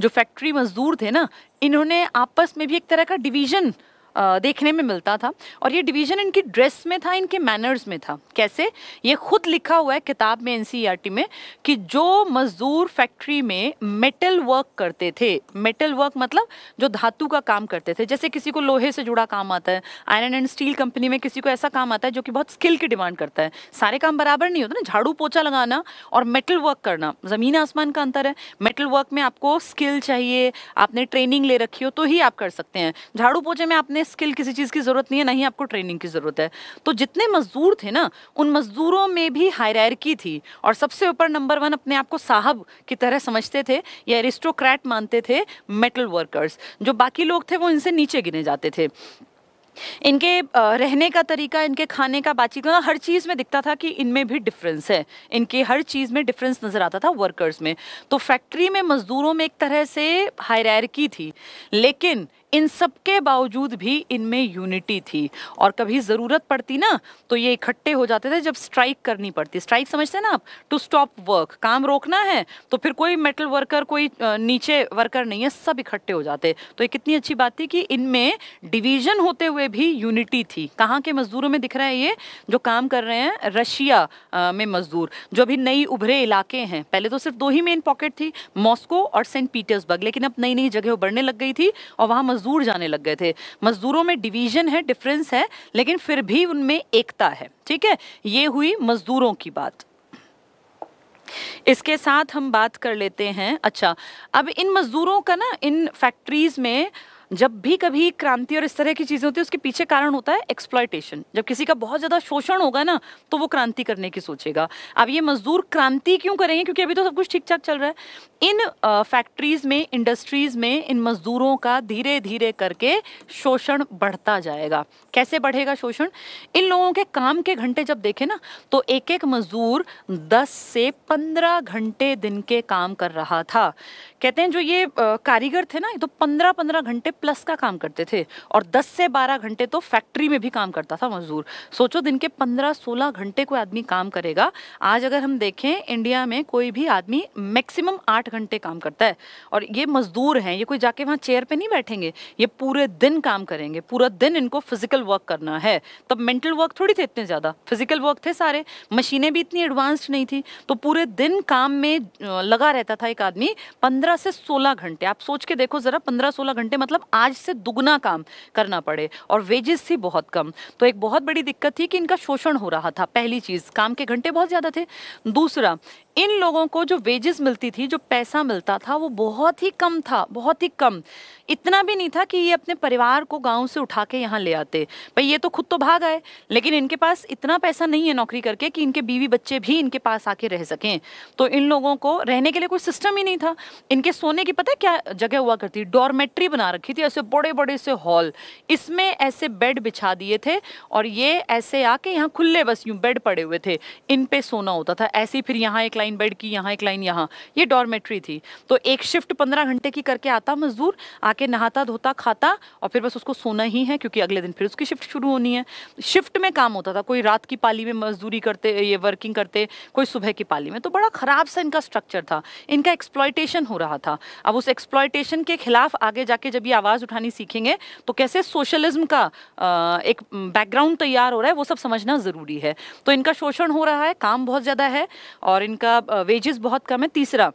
जो फैक्ट्री मजदूर थे ना इन्होंने आपस में भी एक तरह का डिवीजन देखने में मिलता था और ये डिवीज़न इनकी ड्रेस में था इनके मैनर्स में था कैसे ये खुद लिखा हुआ है किताब में एन e में कि जो मज़दूर फैक्ट्री में मेटल वर्क करते थे मेटल वर्क मतलब जो धातु का काम करते थे जैसे किसी को लोहे से जुड़ा काम आता है आयरन एंड स्टील कंपनी में किसी को ऐसा काम आता है जो कि बहुत स्किल की डिमांड करता है सारे काम बराबर नहीं होते ना झाड़ू पोछा लगाना और मेटल वर्क करना ज़मीन आसमान का अंतर है मेटल वर्क में आपको स्किल चाहिए आपने ट्रेनिंग ले रखी हो तो ही आप कर सकते हैं झाड़ू पोछे में आपने हमें स्किल किसी चीज़ की ज़रूरत नहीं है ना ही आपको ट्रेनिंग की ज़रूरत है तो जितने मज़दूर थे ना उन मज़दूरों में भी हायरकी थी और सबसे ऊपर नंबर वन अपने आप को साहब की तरह समझते थे या एरिस्टोक्रैट मानते थे मेटल वर्कर्स जो बाकी लोग थे वो इनसे नीचे गिने जाते थे इनके रहने का तरीका इनके खाने का बातचीत का हर चीज़ में दिखता था कि इनमें भी डिफरेंस है इनके हर चीज़ में डिफरेंस नज़र आता था वर्कर्स में तो फैक्ट्री में मज़दूरों में एक तरह से हायरकी थी लेकिन इन सब के बावजूद भी इनमें यूनिटी थी और कभी ज़रूरत पड़ती ना तो ये इकट्ठे हो जाते थे जब स्ट्राइक करनी पड़ती स्ट्राइक समझते हैं ना आप टू स्टॉप वर्क काम रोकना है तो फिर कोई मेटल वर्कर कोई नीचे वर्कर नहीं है सब इकट्ठे हो जाते तो ये कितनी अच्छी बात थी कि इनमें डिवीजन होते हुए भी यूनिटी थी कहाँ के मजदूरों में दिख रहा है ये जो काम कर रहे हैं रशिया में मजदूर जो अभी नई उभरे इलाके हैं पहले तो सिर्फ दो ही मेन पॉकेट थी मॉस्को और सेंट पीटर्सबर्ग लेकिन अब नई नई जगह उभरने लग गई थी और वहाँ मजदूर जाने लग गए थे मजदूरों में डिवीजन है डिफरेंस है लेकिन फिर भी उनमें एकता है ठीक है ये हुई मजदूरों की बात इसके साथ हम बात कर लेते हैं अच्छा अब इन मज़दूरों का ना इन फैक्ट्रीज़ में जब भी कभी क्रांति और इस तरह की चीज़ें होती है उसके पीछे कारण होता है एक्सप्लॉयटेशन जब किसी का बहुत ज़्यादा शोषण होगा ना तो वो क्रांति करने की सोचेगा अब ये मजदूर क्रांति क्यों करेंगे क्योंकि अभी तो सब कुछ ठीक ठाक चल रहा है इन फैक्ट्रीज़ में इंडस्ट्रीज़ में इन मजदूरों का धीरे धीरे करके शोषण बढ़ता जाएगा कैसे बढ़ेगा शोषण इन लोगों के काम के घंटे जब देखें ना तो एक एक मजदूर दस से पंद्रह घंटे दिन के काम कर रहा था कहते हैं जो ये कारीगर थे ना ये तो पंद्रह पंद्रह घंटे प्लस का काम करते थे और 10 से 12 घंटे तो फैक्ट्री में भी काम करता था मजदूर सोचो दिन के 15-16 घंटे कोई आदमी काम करेगा आज अगर हम देखें इंडिया में कोई भी आदमी मैक्सिमम आठ घंटे काम करता है और ये मजदूर हैं ये कोई जाके वहाँ चेयर पर नहीं बैठेंगे ये पूरे दिन काम करेंगे पूरा दिन इनको फिजिकल वर्क करना है तब मेंटल वर्क थोड़ी थे इतने ज़्यादा फिजिकल वर्क थे सारे मशीनें भी इतनी एडवांस्ड नहीं थी तो पूरे दिन काम में लगा रहता था एक आदमी पंद्रह से सोलह घंटे आप सोच के देखो ज़रा पंद्रह सोलह घंटे मतलब आज से दुगना काम करना पड़े और वेजेस थी बहुत कम तो एक बहुत बड़ी दिक्कत थी कि इनका शोषण हो रहा था पहली चीज़ काम के घंटे बहुत ज़्यादा थे दूसरा इन लोगों को जो वेजेस मिलती थी जो पैसा मिलता था वो बहुत ही कम था बहुत ही कम इतना भी नहीं था कि ये अपने परिवार को गांव से उठा के यहाँ ले आते भाई ये तो खुद तो भाग आए लेकिन इनके पास इतना पैसा नहीं है नौकरी करके कि इनके बीवी बच्चे भी इनके पास आके रह सकें तो इन लोगों को रहने के लिए कोई सिस्टम ही नहीं था इनके सोने की पता क्या जगह हुआ करती डॉर्मेट्री बना रखी थी ऐसे बड़े बड़े से हॉल इसमें ऐसे बेड बिछा दिए थे और ये ऐसे आके यहाँ खुले बस यूँ बेड पड़े हुए थे इन पे सोना होता था ऐसे फिर यहाँ एक लाइन बेड की यहाँ एक लाइन यहाँ ये डॉर्मेट्री थी तो एक शिफ्ट पंद्रह घंटे की करके आता मजदूर आके नहाता धोता खाता और फिर बस उसको सोना ही है क्योंकि अगले दिन फिर उसकी शिफ्ट शुरू होनी है शिफ्ट में काम होता था कोई रात की पाली में मजदूरी करते ये वर्किंग करते कोई सुबह की पाली में तो बड़ा ख़राब सा इनका स्ट्रक्चर था इनका एक्सप्लॉयटेशन हो रहा था अब उस एक्सप्लॉयटेशन के खिलाफ आगे जाके जब ये आवाज़ उठानी सीखेंगे तो कैसे सोशलिज्म का एक बैकग्राउंड तैयार हो रहा है वो सब समझना ज़रूरी है तो इनका शोषण हो रहा है काम बहुत ज़्यादा है और इनका इनका वेजेस बहुत कम है तीसरा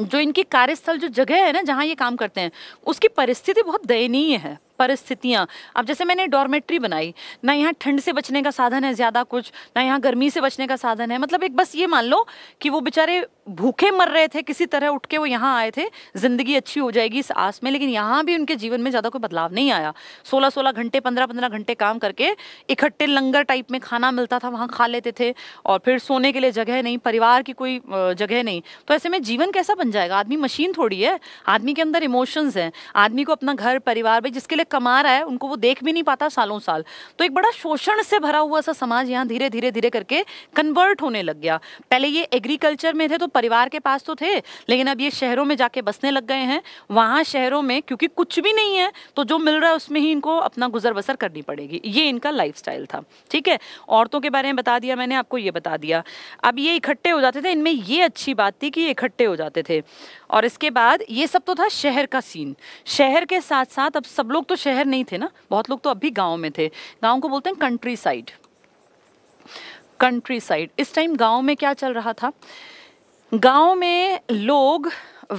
जो इनकी कार्यस्थल जो जगह है ना जहाँ ये काम करते हैं उसकी परिस्थिति बहुत दयनीय है परिस्थितियाँ अब जैसे मैंने डॉर्मेट्री बनाई ना यहाँ ठंड से बचने का साधन है ज़्यादा कुछ ना यहाँ गर्मी से बचने का साधन है मतलब एक बस ये मान लो कि वो बेचारे भूखे मर रहे थे किसी तरह उठ के वो यहाँ आए थे ज़िंदगी अच्छी हो जाएगी इस आस में लेकिन यहाँ भी उनके जीवन में ज़्यादा कोई बदलाव नहीं आया सोलह सोलह घंटे पंद्रह पंद्रह घंटे काम करके इकट्ठे लंगर टाइप में खाना मिलता था वहाँ खा लेते थे और फिर सोने के लिए जगह नहीं परिवार की कोई जगह नहीं तो ऐसे में जीवन कैसा बन जाएगा आदमी मशीन थोड़ी है आदमी के अंदर इमोशंस हैं आदमी को अपना घर परिवार भाई जिसके लिए कमा रहा है उनको वो देख भी नहीं पाता सालों साल तो एक बड़ा शोषण से भरा हुआ सा समाज यहाँ धीरे धीरे धीरे करके कन्वर्ट होने लग गया पहले ये एग्रीकल्चर में थे तो परिवार के पास तो थे लेकिन अब ये शहरों में जाके बसने लग गए हैं वहाँ शहरों में क्योंकि कुछ भी नहीं है तो जो मिल रहा है उसमें ही इनको अपना गुजर बसर करनी पड़ेगी ये इनका लाइफ था ठीक है औरतों के बारे में बता दिया मैंने आपको ये बता दिया अब ये इकट्ठे हो जाते थे इनमें ये अच्छी बात थी कि ये इकट्ठे हो जाते थे और इसके बाद ये सब तो था शहर का सीन शहर के साथ साथ अब सब लोग तो शहर नहीं थे ना बहुत लोग तो अभी गाँव में थे गाँव को बोलते हैं कंट्री साइड कंट्री साइड इस टाइम गाँव में क्या चल रहा था गांव में लोग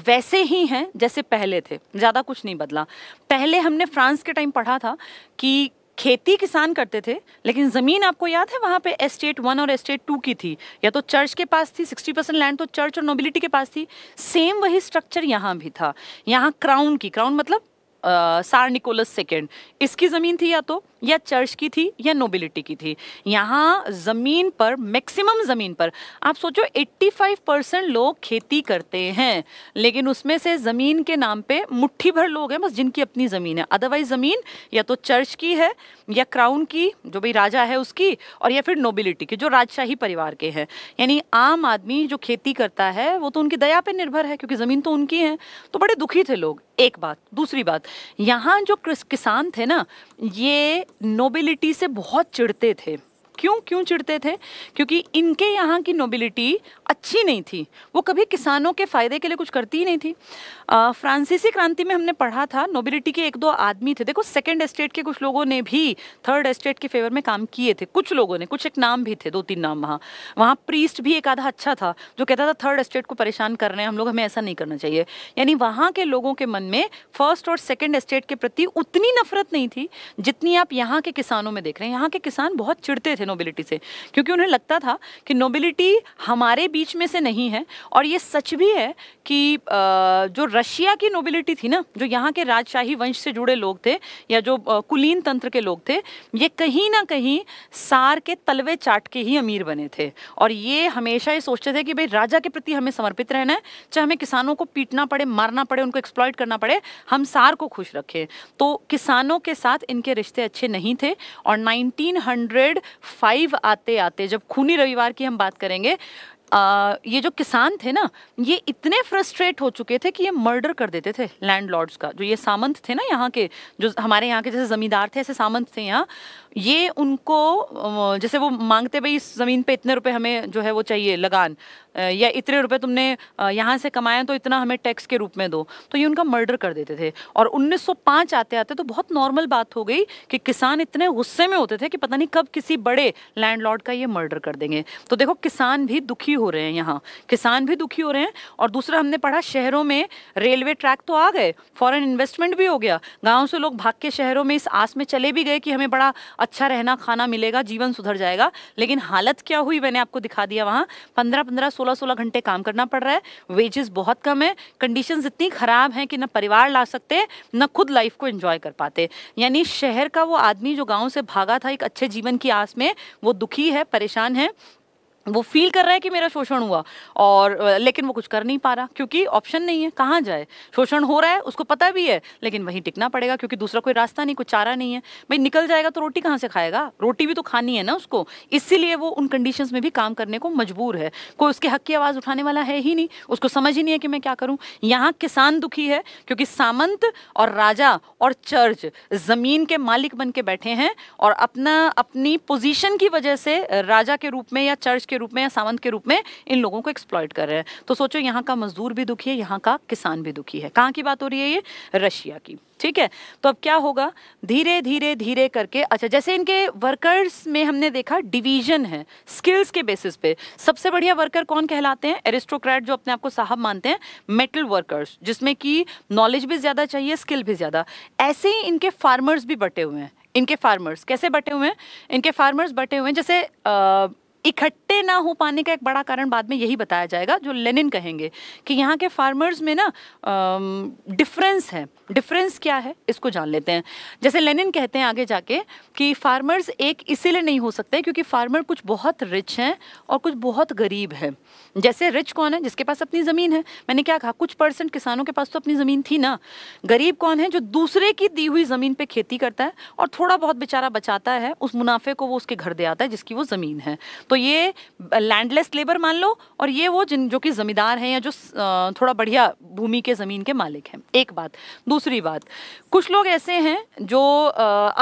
वैसे ही हैं जैसे पहले थे ज़्यादा कुछ नहीं बदला पहले हमने फ्रांस के टाइम पढ़ा था कि खेती किसान करते थे लेकिन ज़मीन आपको याद है वहाँ पे एस्टेट वन और एस्टेट टू की थी या तो चर्च के पास थी 60 परसेंट लैंड तो चर्च और नोबिलिटी के पास थी सेम वही स्ट्रक्चर यहाँ भी था यहाँ क्राउन की क्राउन मतलब सार निकोलस सेकेंड इसकी ज़मीन थी या तो या चर्च की थी या नोबिलिटी की थी यहाँ ज़मीन पर मैक्सिमम ज़मीन पर आप सोचो 85 परसेंट लोग खेती करते हैं लेकिन उसमें से ज़मीन के नाम पे मुट्ठी भर लोग हैं बस जिनकी अपनी ज़मीन है अदरवाइज ज़मीन या तो चर्च की है या क्राउन की जो भी राजा है उसकी और या फिर नोबिलिटी की जो राजशाही परिवार के हैं यानी आम आदमी जो खेती करता है वो तो उनकी दया पर निर्भर है क्योंकि ज़मीन तो उनकी है तो बड़े दुखी थे लोग एक बात दूसरी बात यहाँ जो किसान थे ना ये नोबिलिटी से बहुत चिढ़ते थे क्यों क्यों चिढ़ते थे क्योंकि इनके यहाँ की नोबिलिटी अच्छी नहीं थी वो कभी किसानों के फ़ायदे के लिए कुछ करती ही नहीं थी आ, फ्रांसीसी क्रांति में हमने पढ़ा था नोबिलिटी के एक दो आदमी थे देखो सेकेंड एस्टेट के कुछ लोगों ने भी थर्ड एस्टेट के फेवर में काम किए थे कुछ लोगों ने कुछ एक नाम भी थे दो तीन नाम वहाँ वहाँ प्रीस्ट भी एक आधा अच्छा था जो कहता था थर्ड एस्टेट को परेशान कर रहे हैं हम लोग हमें ऐसा नहीं करना चाहिए यानी वहाँ के लोगों के मन में फर्स्ट और सेकेंड एस्टेट के प्रति उतनी नफरत नहीं थी जितनी आप यहाँ के किसानों में देख रहे हैं यहाँ के किसान बहुत चिड़ते थे नोबिलिटी से क्योंकि उन्हें लगता था कि नोबिलिटी हमारे बीच में से नहीं है और ये सच भी है कि जो रशिया की नोबिलिटी थी ना जो यहाँ के राजशाही वंश से जुड़े लोग थे या जो कुलीन तंत्र के लोग थे ये कहीं ना कहीं सार के तलवे चाट के ही अमीर बने थे और ये हमेशा ये सोचते थे कि भाई राजा के प्रति हमें समर्पित रहना है चाहे हमें किसानों को पीटना पड़े मारना पड़े उनको एक्सप्लॉयट करना पड़े हम सार को खुश रखें तो किसानों के साथ इनके रिश्ते अच्छे नहीं थे और फाइव आते आते जब खूनी रविवार की हम बात करेंगे आ, ये जो किसान थे ना ये इतने फ्रस्ट्रेट हो चुके थे कि ये मर्डर कर देते थे लैंडलॉर्ड्स का जो ये सामंत थे ना यहाँ के जो हमारे यहाँ के जैसे ज़मींदार थे ऐसे सामंत थे यहाँ ये उनको जैसे वो मांगते भाई इस ज़मीन पे इतने रुपए हमें जो है वो चाहिए लगान या इतने रुपए तुमने यहाँ से कमाए तो इतना हमें टैक्स के रूप में दो तो ये उनका मर्डर कर देते थे और 1905 आते आते तो बहुत नॉर्मल बात हो गई कि किसान इतने गुस्से में होते थे कि पता नहीं कब किसी बड़े लैंडलॉर्ड का ये मर्डर कर देंगे तो देखो किसान भी दुखी हो रहे हैं यहाँ किसान भी दुखी हो रहे हैं और दूसरा हमने पढ़ा शहरों में रेलवे ट्रैक तो आ गए फॉरन इन्वेस्टमेंट भी हो गया गाँव से लोग भाग के शहरों में इस आस में चले भी गए कि हमें बड़ा अच्छा रहना खाना मिलेगा जीवन सुधर जाएगा लेकिन हालत क्या हुई मैंने आपको दिखा दिया वहाँ पंद्रह पंद्रह सोलह सोलह सोलह घंटे काम करना पड़ रहा है वेजेस बहुत कम है कंडीशंस इतनी ख़राब हैं कि ना परिवार ला सकते ना खुद लाइफ को इन्जॉय कर पाते यानी शहर का वो आदमी जो गाँव से भागा था एक अच्छे जीवन की आस में वो दुखी है परेशान है वो फील कर रहा है कि मेरा शोषण हुआ और लेकिन वो कुछ कर नहीं पा रहा क्योंकि ऑप्शन नहीं है कहाँ जाए शोषण हो रहा है उसको पता भी है लेकिन वहीं टिकना पड़ेगा क्योंकि दूसरा कोई रास्ता नहीं कोई चारा नहीं है भाई निकल जाएगा तो रोटी कहाँ से खाएगा रोटी भी तो खानी है ना उसको इसीलिए वो उन कंडीशंस में भी काम करने को मजबूर है कोई उसके हक की आवाज़ उठाने वाला है ही नहीं उसको समझ ही नहीं है कि मैं क्या करूँ यहाँ किसान दुखी है क्योंकि सामंत और राजा और चर्च ज़मीन के मालिक बन के बैठे हैं और अपना अपनी पोजिशन की वजह से राजा के रूप में या चर्च के रूप में या सावंत के रूप में इन लोगों को एक्सप्लॉयट कर रहे हैं तो सोचो यहाँ का मजदूर भी दुखी है यहाँ का किसान भी दुखी है कहाँ की बात हो रही है ये रशिया की ठीक है तो अब क्या होगा धीरे धीरे धीरे करके अच्छा जैसे इनके वर्कर्स में हमने देखा डिवीजन है स्किल्स के बेसिस पे सबसे बढ़िया वर्कर कौन कहलाते हैं एरिस्टोक्रेट जो अपने आप को साहब मानते हैं मेटल वर्कर्स जिसमें कि नॉलेज भी ज़्यादा चाहिए स्किल भी ज़्यादा ऐसे ही इनके फार्मर्स भी बटे हुए हैं इनके फार्मर्स कैसे बटे हुए हैं इनके फार्मर्स बटे हुए हैं जैसे आ, इकट्ठे ना हो पाने का एक बड़ा कारण बाद में यही बताया जाएगा जो लेनिन कहेंगे कि यहाँ के फार्मर्स में ना डिफरेंस है डिफरेंस क्या है इसको जान लेते हैं जैसे लेनिन कहते हैं आगे जाके कि फार्मर्स एक इसीलिए नहीं हो सकते क्योंकि फार्मर कुछ बहुत रिच हैं और कुछ बहुत गरीब है जैसे रिच कौन है जिसके पास अपनी ज़मीन है मैंने क्या कहा कुछ परसेंट किसानों के पास तो अपनी ज़मीन थी ना गरीब कौन है जो दूसरे की दी हुई ज़मीन पर खेती करता है और थोड़ा बहुत बेचारा बचाता है उस मुनाफे को वो उसके घर दे आता है जिसकी वो ज़मीन है तो ये लैंडलेस लेबर मान लो और ये वो जिन जो कि ज़मींदार हैं या जो थोड़ा बढ़िया भूमि के ज़मीन के मालिक हैं एक बात दूसरी बात कुछ लोग ऐसे हैं जो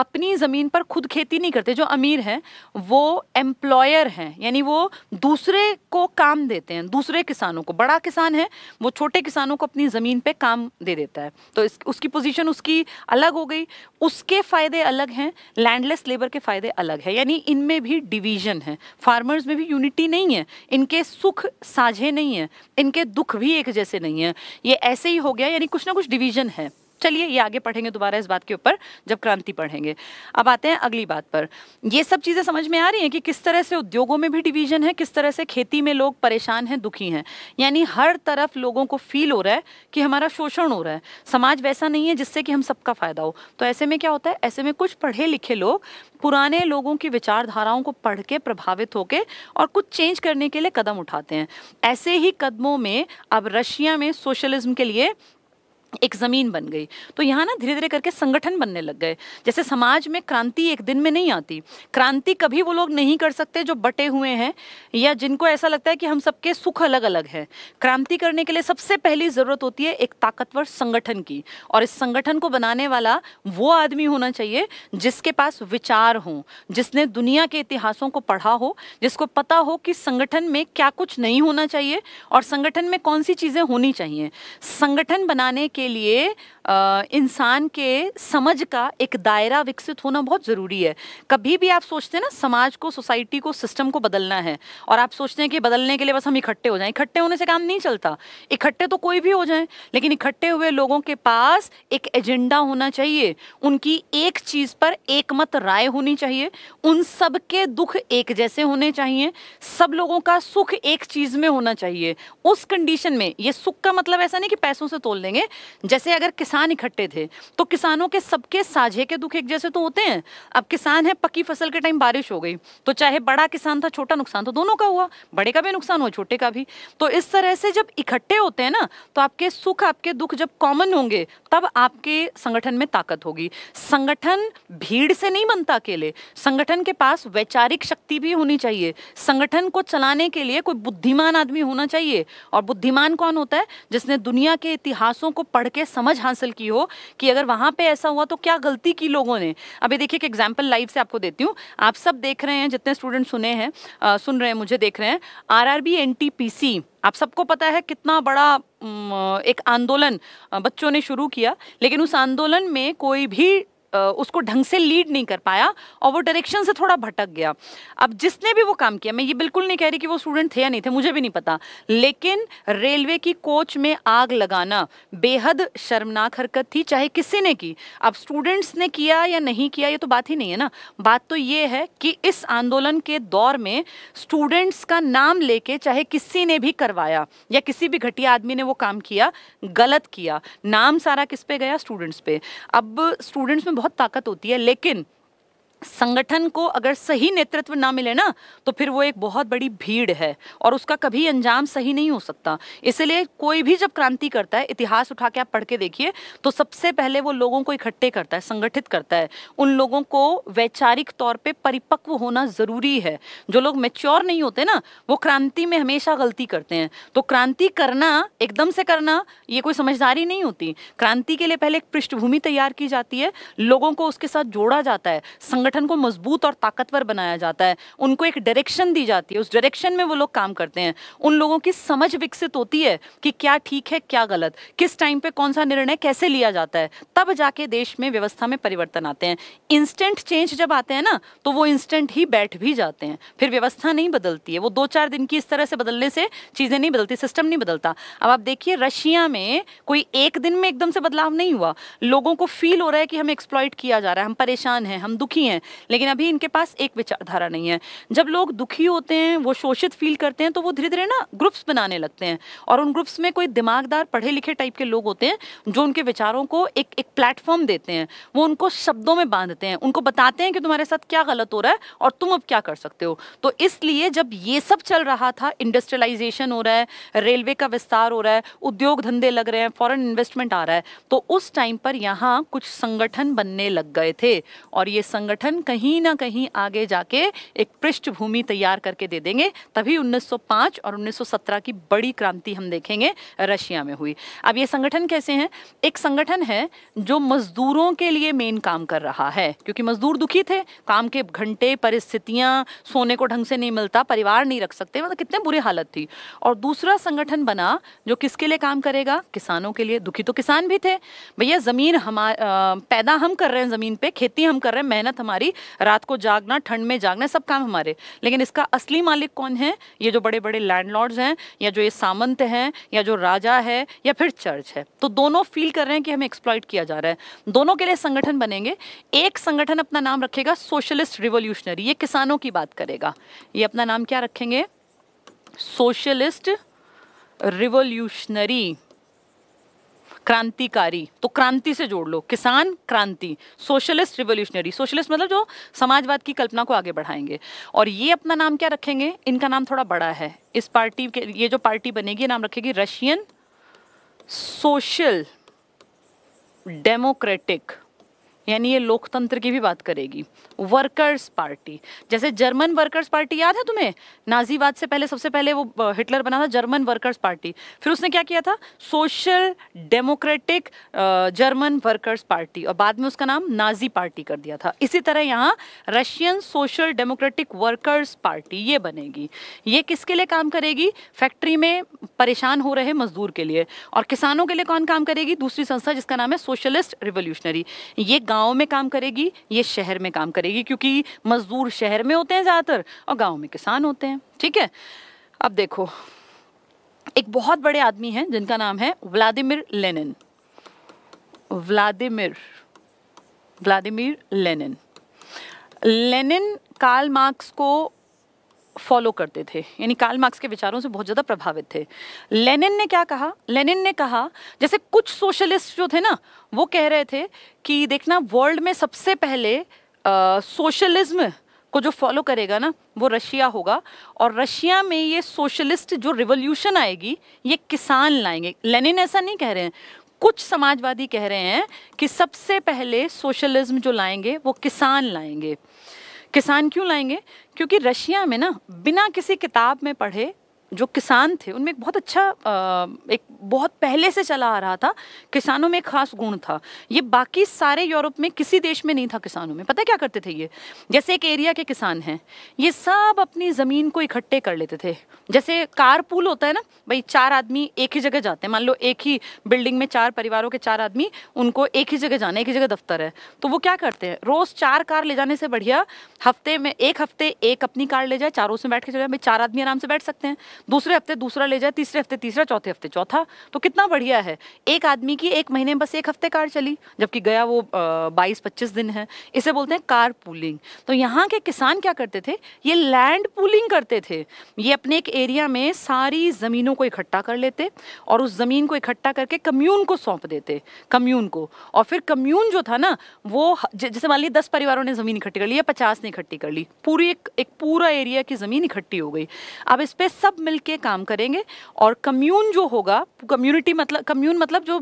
अपनी ज़मीन पर खुद खेती नहीं करते जो अमीर हैं वो एम्प्लॉयर हैं यानी वो दूसरे को काम देते हैं दूसरे किसानों को बड़ा किसान है वो छोटे किसानों को अपनी ज़मीन पर काम दे देता है तो इस उसकी पोजीशन उसकी अलग हो गई उसके फ़ायदे अलग हैं लैंडलेस लेबर के फ़ायदे अलग है यानी इनमें भी डिवीजन है फार्मर्स में भी यूनिटी नहीं है इनके सुख साझे नहीं है इनके दुख भी एक जैसे नहीं है ये ऐसे ही हो गया यानी कुछ ना कुछ डिवीजन है चलिए ये आगे पढ़ेंगे दोबारा इस बात के ऊपर जब क्रांति पढ़ेंगे अब आते हैं अगली बात पर ये सब चीज़ें समझ में आ रही हैं कि किस तरह से उद्योगों में भी डिवीजन है किस तरह से खेती में लोग परेशान हैं दुखी हैं यानी हर तरफ लोगों को फील हो रहा है कि हमारा शोषण हो रहा है समाज वैसा नहीं है जिससे कि हम सबका फ़ायदा हो तो ऐसे में क्या होता है ऐसे में कुछ पढ़े लिखे लोग पुराने लोगों की विचारधाराओं को पढ़ के प्रभावित होकर और कुछ चेंज करने के लिए कदम उठाते हैं ऐसे ही कदमों में अब रशिया में सोशलिज्म के लिए एक ज़मीन बन गई तो यहाँ ना धीरे धीरे करके संगठन बनने लग गए जैसे समाज में क्रांति एक दिन में नहीं आती क्रांति कभी वो लोग नहीं कर सकते जो बटे हुए हैं या जिनको ऐसा लगता है कि हम सबके सुख अलग अलग हैं क्रांति करने के लिए सबसे पहली ज़रूरत होती है एक ताकतवर संगठन की और इस संगठन को बनाने वाला वो आदमी होना चाहिए जिसके पास विचार हों जिसने दुनिया के इतिहासों को पढ़ा हो जिसको पता हो कि संगठन में क्या कुछ नहीं होना चाहिए और संगठन में कौन सी चीज़ें होनी चाहिए संगठन बनाने के लिए इंसान के समझ का एक दायरा विकसित होना बहुत ज़रूरी है कभी भी आप सोचते हैं ना समाज को सोसाइटी को सिस्टम को बदलना है और आप सोचते हैं कि बदलने के लिए बस हम इकट्ठे हो जाएं इकट्ठे होने से काम नहीं चलता इकट्ठे तो कोई भी हो जाए लेकिन इकट्ठे हुए लोगों के पास एक एजेंडा होना चाहिए उनकी एक चीज़ पर एक मत राय होनी चाहिए उन सब के दुख एक जैसे होने चाहिए सब लोगों का सुख एक चीज़ में होना चाहिए उस कंडीशन में ये सुख का मतलब ऐसा नहीं कि पैसों से तोल देंगे जैसे अगर किसान किसान इकट्ठे थे तो किसानों के सबके साझे के दुख एक जैसे तो होते हैं अब किसान है पक्की फसल के टाइम बारिश हो गई तो चाहे बड़ा किसान था छोटा नुकसान तो दोनों का हुआ बड़े का भी नुकसान हुआ छोटे का भी तो इस तरह से जब इकट्ठे होते हैं ना तो आपके सुख आपके दुख जब कॉमन होंगे तब आपके संगठन में ताकत होगी संगठन भीड़ से नहीं बनता अकेले संगठन के पास वैचारिक शक्ति भी होनी चाहिए संगठन को चलाने के लिए कोई बुद्धिमान आदमी होना चाहिए और बुद्धिमान कौन होता है जिसने दुनिया के इतिहासों को पढ़ के समझ हासिल हासिल की हो कि अगर वहां पे ऐसा हुआ तो क्या गलती की लोगों ने अभी देखिए कि एग्जाम्पल लाइव से आपको देती हूँ आप सब देख रहे हैं जितने स्टूडेंट सुने हैं सुन रहे हैं मुझे देख रहे हैं आर आर आप सबको पता है कितना बड़ा एक आंदोलन बच्चों ने शुरू किया लेकिन उस आंदोलन में कोई भी उसको ढंग से लीड नहीं कर पाया और वो डायरेक्शन से थोड़ा भटक गया अब जिसने भी वो काम किया मैं ये बिल्कुल नहीं कह रही कि वो स्टूडेंट थे या नहीं थे मुझे भी नहीं पता लेकिन रेलवे की कोच में आग लगाना बेहद शर्मनाक हरकत थी चाहे किसी ने की अब स्टूडेंट्स ने किया या नहीं किया ये तो बात ही नहीं है ना बात तो ये है कि इस आंदोलन के दौर में स्टूडेंट्स का नाम लेके चाहे किसी ने भी करवाया या किसी भी घटिया आदमी ने वो काम किया गलत किया नाम सारा किस पे गया स्टूडेंट्स पे अब स्टूडेंट्स में बहुत बहुत ताकत होती है लेकिन संगठन को अगर सही नेतृत्व ना मिले ना तो फिर वो एक बहुत बड़ी भीड़ है और उसका कभी अंजाम सही नहीं हो सकता इसलिए कोई भी जब क्रांति करता है इतिहास उठा के आप पढ़ के देखिए तो सबसे पहले वो लोगों को इकट्ठे करता है संगठित करता है उन लोगों को वैचारिक तौर पे परिपक्व होना ज़रूरी है जो लोग मेच्योर नहीं होते ना वो क्रांति में हमेशा गलती करते हैं तो क्रांति करना एकदम से करना ये कोई समझदारी नहीं होती क्रांति के लिए पहले एक पृष्ठभूमि तैयार की जाती है लोगों को उसके साथ जोड़ा जाता है संगठन संगठन को मजबूत और ताकतवर बनाया जाता है उनको एक डायरेक्शन दी जाती है उस डायरेक्शन में वो लोग काम करते हैं उन लोगों की समझ विकसित होती है कि क्या ठीक है क्या गलत किस टाइम पे कौन सा निर्णय कैसे लिया जाता है तब जाके देश में व्यवस्था में परिवर्तन आते हैं इंस्टेंट चेंज जब आते हैं ना तो वो इंस्टेंट ही बैठ भी जाते हैं फिर व्यवस्था नहीं बदलती है वो दो चार दिन की इस तरह से बदलने से चीज़ें नहीं बदलती सिस्टम नहीं बदलता अब आप देखिए रशिया में कोई एक दिन में एकदम से बदलाव नहीं हुआ लोगों को फील हो रहा है कि हम एक्सप्लॉइट किया जा रहा है हम परेशान हैं हम दुखी हैं हैं लेकिन अभी इनके पास एक विचारधारा नहीं है जब लोग दुखी होते हैं वो शोषित फील करते हैं तो वो धीरे धीरे ना ग्रुप्स बनाने लगते हैं और उन ग्रुप्स में कोई दिमागदार पढ़े लिखे टाइप के लोग होते हैं जो उनके विचारों को एक एक प्लेटफॉर्म देते हैं वो उनको शब्दों में बांधते हैं उनको बताते हैं कि तुम्हारे साथ क्या गलत हो रहा है और तुम अब क्या कर सकते हो तो इसलिए जब ये सब चल रहा था इंडस्ट्रियलाइजेशन हो रहा है रेलवे का विस्तार हो रहा है उद्योग धंधे लग रहे हैं फॉरन इन्वेस्टमेंट आ रहा है तो उस टाइम पर यहाँ कुछ संगठन बनने लग गए थे और ये संगठन संगठन कहीं ना कहीं आगे जाके एक पृष्ठभूमि तैयार करके दे देंगे तभी 1905 और 1917 की बड़ी क्रांति हम देखेंगे रशिया में हुई अब ये संगठन कैसे हैं एक संगठन है जो मजदूरों के लिए मेन काम कर रहा है क्योंकि मजदूर दुखी थे काम के घंटे परिस्थितियाँ सोने को ढंग से नहीं मिलता परिवार नहीं रख सकते मतलब कितने बुरी हालत थी और दूसरा संगठन बना जो किसके लिए काम करेगा किसानों के लिए दुखी तो किसान भी थे भैया ज़मीन हमारे पैदा हम कर रहे हैं ज़मीन पे खेती हम कर रहे हैं मेहनत हमारे हमारी रात को जागना ठंड में जागना सब काम हमारे लेकिन इसका असली मालिक कौन है ये जो बड़े बड़े लैंडलॉर्ड्स हैं या जो ये सामंत हैं या जो राजा है या फिर चर्च है तो दोनों फील कर रहे हैं कि हमें एक्सप्लॉयट किया जा रहा है दोनों के लिए संगठन बनेंगे एक संगठन अपना नाम रखेगा सोशलिस्ट रिवोल्यूशनरी ये किसानों की बात करेगा ये अपना नाम क्या रखेंगे सोशलिस्ट रिवोल्यूशनरी क्रांतिकारी तो क्रांति से जोड़ लो किसान क्रांति सोशलिस्ट रिवोल्यूशनरी सोशलिस्ट मतलब जो समाजवाद की कल्पना को आगे बढ़ाएंगे और ये अपना नाम क्या रखेंगे इनका नाम थोड़ा बड़ा है इस पार्टी के ये जो पार्टी बनेगी नाम रखेगी रशियन सोशल डेमोक्रेटिक यानी ये लोकतंत्र की भी बात करेगी वर्कर्स पार्टी जैसे जर्मन वर्कर्स पार्टी याद है तुम्हें नाजीवाद से पहले सबसे पहले वो हिटलर बना था जर्मन वर्कर्स पार्टी फिर उसने क्या किया था social democratic German workers party और बाद में उसका नाम नाजी पार्टी कर दिया था इसी तरह यहाँ Russian social democratic workers party ये बनेगी ये किसके लिए काम करेगी फैक्ट्री में परेशान हो रहे मजदूर के लिए और किसानों के लिए कौन काम करेगी दूसरी संस्था जिसका नाम है सोशलिस्ट रिवोल्यूशनरी ये गाँव में काम करेगी ये शहर में काम करेगी करेगी क्योंकि मज़दूर शहर में होते हैं ज़्यादातर और गांव में किसान होते हैं ठीक है अब देखो एक बहुत बड़े आदमी हैं जिनका नाम है Vladimir Lenin Vladimir Vladimir Lenin Lenin Karl Marx को फॉलो करते थे यानी कार्ल मार्क्स के विचारों से बहुत ज़्यादा प्रभावित थे लेनिन ने क्या कहा लेनिन ने कहा जैसे कुछ सोशलिस्ट जो थे ना वो कह रहे थे कि देखना वर्ल्ड में सबसे पहले सोशलिज्म को जो फॉलो करेगा ना वो रशिया होगा और रशिया में ये सोशलिस्ट जो रिवोल्यूशन आएगी ये किसान लाएंगे लेनिन ऐसा नहीं कह रहे हैं कुछ समाजवादी कह रहे हैं कि सबसे पहले सोशलिज्म जो लाएंगे वो किसान लाएंगे किसान क्यों लाएंगे क्योंकि रशिया में ना बिना किसी किताब में पढ़े जो किसान थे उनमें एक बहुत अच्छा एक बहुत पहले से चला आ रहा था किसानों में एक खास गुण था ये बाकी सारे यूरोप में किसी देश में नहीं था किसानों में पता क्या करते थे ये जैसे एक एरिया के किसान हैं ये सब अपनी ज़मीन को इकट्ठे कर लेते थे जैसे कार पूल होता है ना भाई चार आदमी एक ही जगह जाते हैं मान लो एक ही बिल्डिंग में चार परिवारों के चार आदमी उनको एक ही जगह जाना एक ही जगह दफ्तर है तो वो क्या करते हैं रोज़ चार कार ले जाने से बढ़िया हफ्ते में एक हफ्ते एक अपनी कार ले जाए चारों से बैठ के चले जाए भाई चार आदमी आराम से बैठ सकते हैं दूसरे हफ्ते दूसरा ले जाए तीसरे हफ्ते तीसरा चौथे हफ्ते चौथा तो कितना बढ़िया है एक आदमी की एक महीने में बस एक हफ्ते कार चली जबकि गया वो बाईस पच्चीस दिन है इसे बोलते हैं कार पूलिंग तो यहाँ के किसान क्या करते थे ये लैंड पूलिंग करते थे ये अपने एक एरिया में सारी ज़मीनों को इकट्ठा कर लेते और उस ज़मीन को इकट्ठा करके कम्यून को सौंप देते कम्यून को और फिर कम्यून जो था ना वो जैसे मान लीजिए दस परिवारों ने ज़मीन इकट्ठी कर ली या पचास ने इकट्ठी कर ली पूरी एक, एक पूरा एरिया की ज़मीन इकट्ठी हो गई अब इस पर सब मिलके काम करेंगे और कम्यून जो होगा कम्युनिटी मतलब कम्यून मतलब जो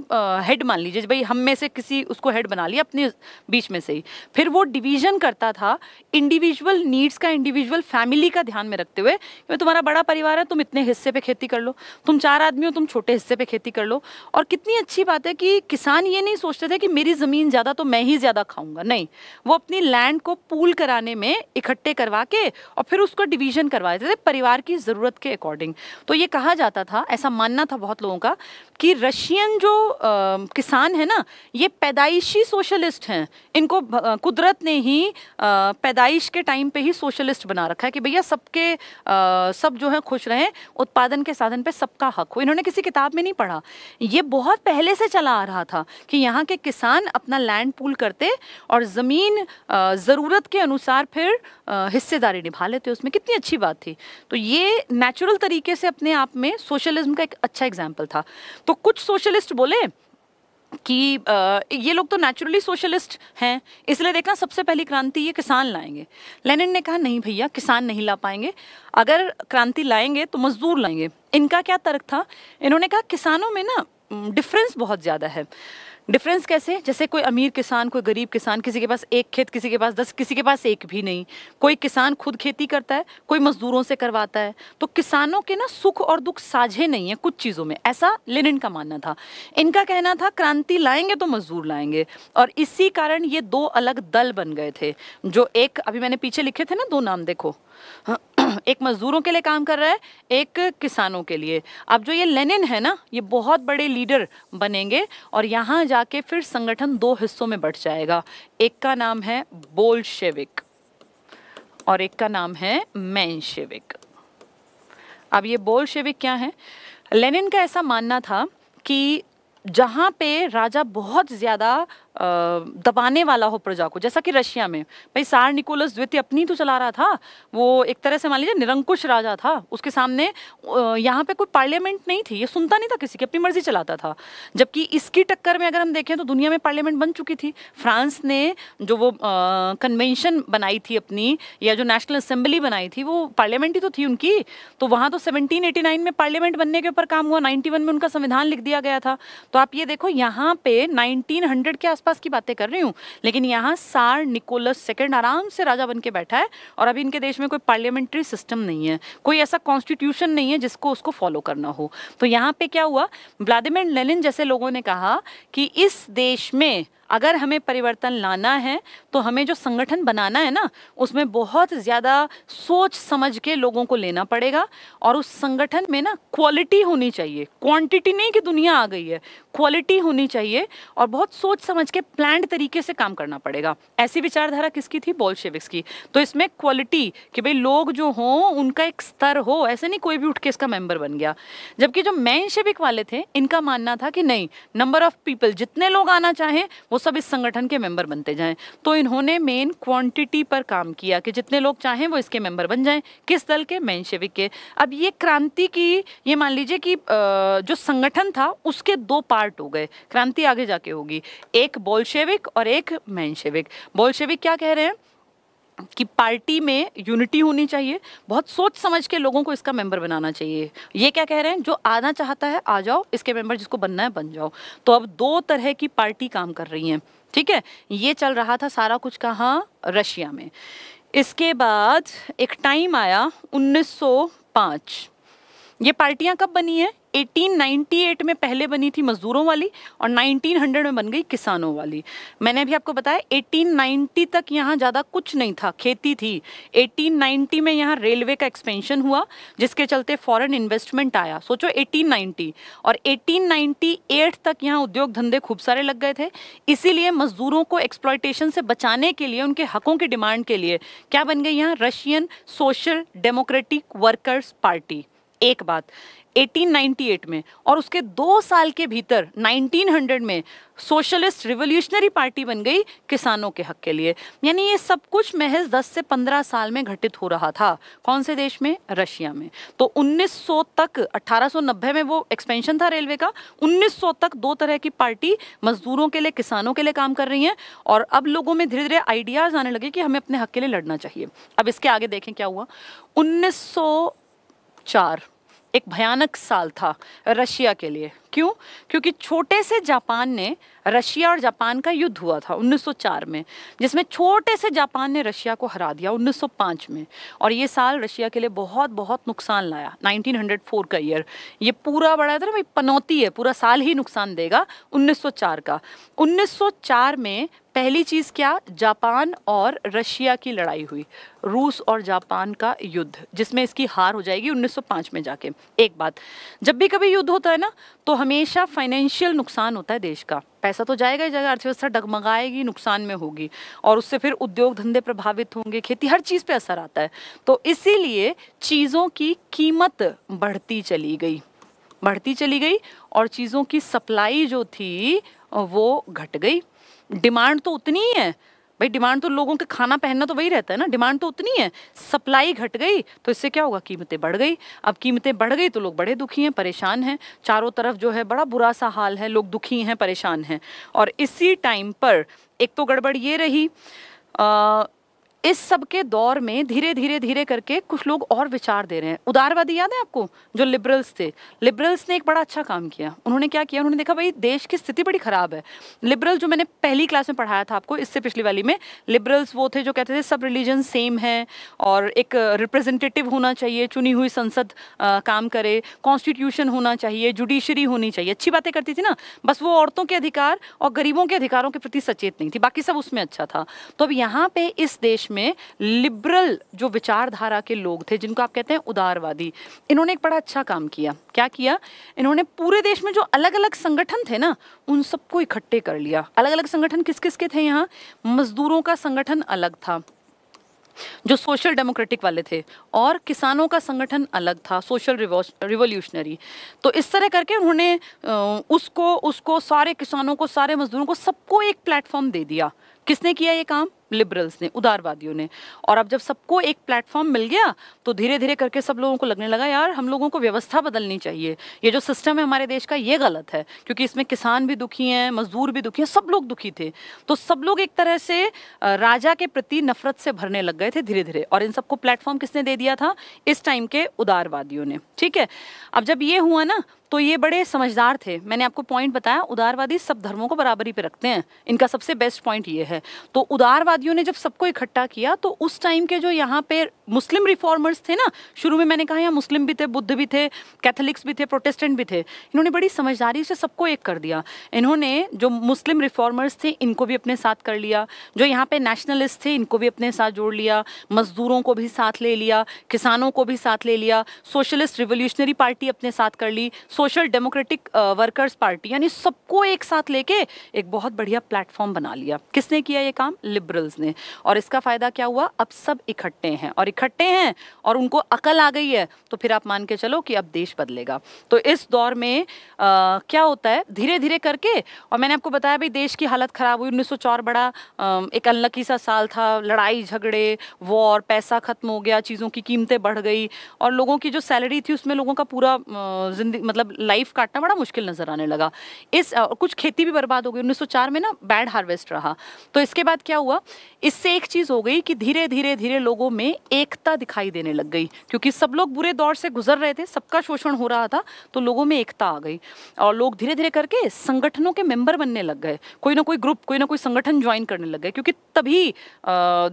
हेड मान लीजिए भाई हम में से किसी उसको हेड बना लिया अपने बीच में से ही फिर वो डिवीजन करता था इंडिविजुअल नीड्स का इंडिविजुअल फैमिली का ध्यान में रखते हुए कि तुम्हारा बड़ा परिवार है तुम इतने हिस्से पर खेती कर लो तुम चार आदमी हो तुम छोटे हिस्से पे खेती कर लो और कितनी अच्छी बात है कि किसान ये नहीं सोचते थे कि मेरी ज़मीन ज़्यादा तो मैं ही ज़्यादा खाऊंगा नहीं वो अपनी लैंड को पूल कराने में इकट्ठे करवा के और फिर उसको डिवीजन करवा देते थे परिवार की ज़रूरत के अकॉर्डिंग अकॉर्डिंग तो ये कहा जाता था ऐसा मानना था बहुत लोगों का कि रशियन जो आ, किसान है ना ये पैदाइशी सोशलिस्ट हैं इनको कुदरत ने ही पैदाइश के टाइम पे ही सोशलिस्ट बना रखा है कि भैया सबके सब जो है खुश रहें उत्पादन के साधन पे सबका हक हो इन्होंने किसी किताब में नहीं पढ़ा ये बहुत पहले से चला आ रहा था कि यहाँ के किसान अपना लैंड पूल करते और ज़मीन ज़रूरत के अनुसार फिर हिस्सेदारी निभा लेते उसमें कितनी अच्छी बात थी तो ये नेचुरल तरीके से अपने आप में सोशलिज्म का एक अच्छा एग्जाम्पल था तो तो कुछ सोशलिस्ट बोले कि ये लोग तो नेचुरली सोशलिस्ट हैं इसलिए देखना सबसे पहली क्रांति ये किसान लाएंगे लेनिन ने कहा नहीं भैया किसान नहीं ला पाएंगे अगर क्रांति लाएंगे तो मजदूर लाएंगे इनका क्या तर्क था इन्होंने कहा किसानों में ना डिफरेंस बहुत ज़्यादा है डिफरेंस कैसे जैसे कोई अमीर किसान कोई गरीब किसान किसी के पास एक खेत किसी के पास दस किसी के पास एक भी नहीं कोई किसान खुद खेती करता है कोई मजदूरों से करवाता है तो किसानों के ना सुख और दुख साझे नहीं है कुछ चीज़ों में ऐसा लेनिन का मानना था इनका कहना था क्रांति लाएंगे तो मजदूर लाएंगे और इसी कारण ये दो अलग दल बन गए थे जो एक अभी मैंने पीछे लिखे थे ना दो नाम देखो एक मज़दूरों के लिए काम कर रहा है एक किसानों के लिए अब जो ये लेनिन है ना ये बहुत बड़े लीडर बनेंगे और यहाँ जाके फिर संगठन दो हिस्सों में बढ़ जाएगा एक का नाम है बोल्शेविक और एक का नाम है मैनशेविक अब ये बोल्शेविक क्या है लेनिन का ऐसा मानना था कि जहाँ पे राजा बहुत ज़्यादा दबाने वाला हो प्रजा को जैसा कि रशिया में भाई सार निकोलस द्वितीय अपनी तो चला रहा था वो एक तरह से मान लीजिए निरंकुश राजा था उसके सामने यहाँ पे कोई पार्लियामेंट नहीं थी ये सुनता नहीं था किसी की अपनी मर्जी चलाता था जबकि इसकी टक्कर में अगर हम देखें तो दुनिया में पार्लियामेंट बन चुकी थी फ्रांस ने जो वो कन्वेंशन बनाई थी अपनी या जो नेशनल असेंबली बनाई थी वो पार्लियामेंट ही तो थी उनकी तो वहाँ तो सेवनटीन में पार्लियामेंट बनने के ऊपर काम हुआ नाइन्टी में उनका संविधान लिख दिया गया था तो आप ये देखो यहाँ पे 1900 के आसपास की बातें कर रही हूँ लेकिन यहाँ सार निकोलस सेकेंड आराम से राजा बन के बैठा है और अभी इनके देश में कोई पार्लियामेंट्री सिस्टम नहीं है कोई ऐसा कॉन्स्टिट्यूशन नहीं है जिसको उसको फॉलो करना हो तो यहाँ पे क्या हुआ व्लादिमिर लेनिन जैसे लोगों ने कहा कि इस देश में अगर हमें परिवर्तन लाना है तो हमें जो संगठन बनाना है ना उसमें बहुत ज़्यादा सोच समझ के लोगों को लेना पड़ेगा और उस संगठन में ना क्वालिटी होनी चाहिए क्वांटिटी नहीं कि दुनिया आ गई है क्वालिटी होनी चाहिए और बहुत सोच समझ के प्लान तरीके से काम करना पड़ेगा ऐसी विचारधारा किसकी थी बोल्शेविक्स की तो इसमें क्वालिटी कि भाई लोग जो हों उनका एक स्तर हो ऐसे नहीं कोई भी उठ के इसका मेंबर बन गया जबकि जो मैं वाले थे इनका मानना था कि नहीं नंबर ऑफ पीपल जितने लोग आना चाहें वो सब इस संगठन के मेंबर बनते जाएं तो इन्होंने मेन क्वांटिटी पर काम किया कि जितने लोग चाहें वो इसके मेंबर बन जाएं किस दल के मैनशेविक के अब ये क्रांति की ये मान लीजिए कि जो संगठन था उसके दो पार्ट हो गए क्रांति आगे जाके होगी एक बोल्शेविक और एक मैनशेविक बोल्शेविक क्या कह रहे हैं कि पार्टी में यूनिटी होनी चाहिए बहुत सोच समझ के लोगों को इसका मेंबर बनाना चाहिए ये क्या कह रहे हैं जो आना चाहता है आ जाओ इसके मेंबर जिसको बनना है बन जाओ तो अब दो तरह की पार्टी काम कर रही हैं ठीक है ये चल रहा था सारा कुछ कहाँ रशिया में इसके बाद एक टाइम आया 1905 ये पार्टियां कब बनी है 1898 में पहले बनी थी मजदूरों वाली और 1900 में बन गई किसानों वाली मैंने अभी आपको बताया 1890 तक यहाँ ज़्यादा कुछ नहीं था खेती थी 1890 में यहाँ रेलवे का एक्सपेंशन हुआ जिसके चलते फॉरेन इन्वेस्टमेंट आया सोचो 1890 और 1898 तक यहाँ उद्योग धंधे खूब सारे लग गए थे इसीलिए मजदूरों को एक्सप्लॉयटेशन से बचाने के लिए उनके हकों की डिमांड के लिए क्या बन गई यहाँ Russian social democratic workers party एक बात 1898 में और उसके दो साल के भीतर 1900 में सोशलिस्ट रिवोल्यूशनरी पार्टी बन गई किसानों के हक के लिए यानी ये सब कुछ महज 10 से 15 साल में घटित हो रहा था कौन से देश में रशिया में तो 1900 तक 1890 में वो एक्सपेंशन था रेलवे का 1900 तक दो तरह की पार्टी मजदूरों के लिए किसानों के लिए काम कर रही हैं और अब लोगों में धीरे धीरे आइडियाज़ आने लगे कि हमें अपने हक के लिए लड़ना चाहिए अब इसके आगे देखें क्या हुआ उन्नीस एक भयानक साल था रशिया के लिए क्यों क्योंकि छोटे से जापान ने रशिया और जापान का युद्ध हुआ था 1904 में जिसमें छोटे से जापान ने रशिया को हरा दिया 1905 में और ये साल रशिया के लिए बहुत बहुत नुकसान लाया 1904 का ईयर ये पूरा बड़ा था ना भाई पनौती है पूरा साल ही नुकसान देगा 1904 का 1904 में पहली चीज़ क्या जापान और रशिया की लड़ाई हुई रूस और जापान का युद्ध जिसमें इसकी हार हो जाएगी 1905 में जाके एक बात जब भी कभी युद्ध होता है ना तो हमेशा फाइनेंशियल नुकसान होता है देश का पैसा तो जाएगा ही जाएगा अर्थव्यवस्था डगमगाएगी नुकसान में होगी और उससे फिर उद्योग धंधे प्रभावित होंगे खेती हर चीज़ पे असर आता है तो इसीलिए चीज़ों की कीमत बढ़ती चली गई बढ़ती चली गई और चीज़ों की सप्लाई जो थी वो घट गई डिमांड तो उतनी ही है भाई डिमांड तो लोगों के खाना पहनना तो वही रहता है ना डिमांड तो उतनी है सप्लाई घट गई तो इससे क्या होगा कीमतें बढ़ गई अब कीमतें बढ़ गई तो लोग बड़े दुखी हैं परेशान हैं चारों तरफ जो है बड़ा बुरा सा हाल है लोग दुखी हैं परेशान हैं और इसी टाइम पर एक तो गड़बड़ ये रही आ, इस सब के दौर में धीरे धीरे धीरे करके कुछ लोग और विचार दे रहे हैं उदारवादी याद है आपको जो लिबरल्स थे लिबरल्स ने एक बड़ा अच्छा काम किया उन्होंने क्या किया उन्होंने देखा भाई देश की स्थिति बड़ी ख़राब है लिबरल जो मैंने पहली क्लास में पढ़ाया था आपको इससे पिछली वाली में लिबरल्स वो थे जो कहते थे सब रिलीजन सेम है और एक रिप्रेजेंटेटिव होना चाहिए चुनी हुई संसद आ, काम करे कॉन्स्टिट्यूशन होना चाहिए जुडिशरी होनी चाहिए अच्छी बातें करती थी ना बस वो औरतों के अधिकार और गरीबों के अधिकारों के प्रति सचेत नहीं थी बाकी सब उसमें अच्छा था तो अब यहाँ पे इस देश में लिबरल जो विचारधारा के लोग थे जिनको आप कहते हैं उदारवादी इन्होंने एक बड़ा अच्छा काम किया क्या किया इन्होंने पूरे देश में जो अलग अलग संगठन थे ना उन सबको इकट्ठे कर लिया अलग अलग संगठन किस किस के थे यहाँ मजदूरों का संगठन अलग था जो सोशल डेमोक्रेटिक वाले थे और किसानों का संगठन अलग था सोशल रिवोल्यूशनरी तो इस तरह करके उन्होंने उसको उसको सारे किसानों को सारे मजदूरों को सबको एक प्लेटफॉर्म दे दिया किसने किया ये काम लिबरल्स ने उदारवादियों ने और अब जब सबको एक प्लेटफॉर्म मिल गया तो धीरे धीरे करके सब लोगों को लगने लगा यार हम लोगों को व्यवस्था बदलनी चाहिए ये जो सिस्टम है हमारे देश का ये गलत है क्योंकि इसमें किसान भी दुखी हैं मजदूर भी दुखी हैं सब लोग दुखी थे तो सब लोग एक तरह से राजा के प्रति नफरत से भरने लग गए थे धीरे धीरे और इन सबको प्लेटफॉर्म किसने दे दिया था इस टाइम के उदारवादियों ने ठीक है अब जब ये हुआ ना तो ये बड़े समझदार थे मैंने आपको पॉइंट बताया उदारवादी सब धर्मों को बराबरी पे रखते हैं इनका सबसे बेस्ट पॉइंट ये है तो उदारवादी जिहादियों ने जब सबको इकट्ठा किया तो उस टाइम के जो यहाँ पे मुस्लिम रिफॉर्मर्स थे ना शुरू में मैंने कहा यहाँ मुस्लिम भी थे बुद्ध भी थे कैथलिक्स भी थे प्रोटेस्टेंट भी थे इन्होंने बड़ी समझदारी से सबको एक कर दिया इन्होंने जो मुस्लिम रिफॉर्मर्स थे इनको भी अपने साथ कर लिया जो यहाँ पे नेशनलिस्ट थे इनको भी अपने साथ जोड़ लिया मजदूरों को भी साथ ले लिया किसानों को भी साथ ले लिया सोशलिस्ट रिवोल्यूशनरी पार्टी अपने साथ कर ली सोशल डेमोक्रेटिक वर्कर्स पार्टी यानी सबको एक साथ लेके एक बहुत बढ़िया प्लेटफॉर्म बना लिया किसने किया ये काम लिबरल्स लीडर्स ने और इसका फ़ायदा क्या हुआ अब सब इकट्ठे हैं और इकट्ठे हैं और उनको अकल आ गई है तो फिर आप मान के चलो कि अब देश बदलेगा तो इस दौर में आ, क्या होता है धीरे धीरे करके और मैंने आपको बताया भाई देश की हालत ख़राब हुई उन्नीस बड़ा एक अनलकी सा साल था लड़ाई झगड़े वॉर पैसा ख़त्म हो गया चीज़ों की कीमतें बढ़ गई और लोगों की जो सैलरी थी उसमें लोगों का पूरा जिंदगी मतलब लाइफ काटना बड़ा मुश्किल नज़र आने लगा इस कुछ खेती भी बर्बाद हो गई 1904 में ना बैड हार्वेस्ट रहा तो इसके बाद क्या हुआ इससे एक चीज़ हो गई कि धीरे धीरे धीरे लोगों में एकता दिखाई देने लग गई क्योंकि सब लोग बुरे दौर से गुजर रहे थे सबका शोषण हो रहा था तो लोगों में एकता आ गई और लोग धीरे धीरे करके संगठनों के मेंबर बनने लग गए कोई ना कोई ग्रुप कोई ना कोई संगठन ज्वाइन करने लग गए क्योंकि तभी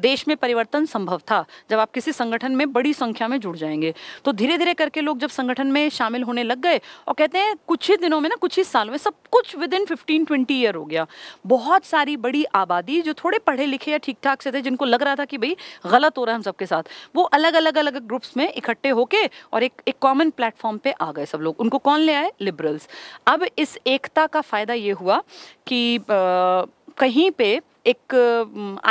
देश में परिवर्तन संभव था जब आप किसी संगठन में बड़ी संख्या में जुड़ जाएंगे तो धीरे धीरे करके लोग जब संगठन में शामिल होने लग गए और कहते हैं कुछ ही दिनों में ना कुछ ही सालों में सब कुछ within fifteen twenty year हो गया बहुत सारी बड़ी आबादी जो थोड़े पढ़े लिखे किया ठीक ठाक से थे जिनको लग रहा था कि भाई गलत हो रहा है हम सबके साथ वो अलग अलग अलग ग्रुप्स में इकट्ठे होके और एक एक कॉमन प्लेटफॉर्म पे आ गए सब लोग उनको कौन ले आए लिबरल्स अब इस एकता का फ़ायदा ये हुआ कि आ, कहीं पे एक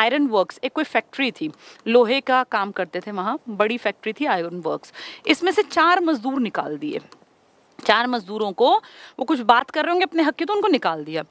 आयरन वर्क्स एक कोई फैक्ट्री थी लोहे का काम करते थे वहाँ बड़ी फैक्ट्री थी आयरन वर्क्स इसमें से चार मजदूर निकाल दिए चार मजदूरों को वो कुछ बात कर रहे होंगे अपने हक की तो उनको निकाल दिया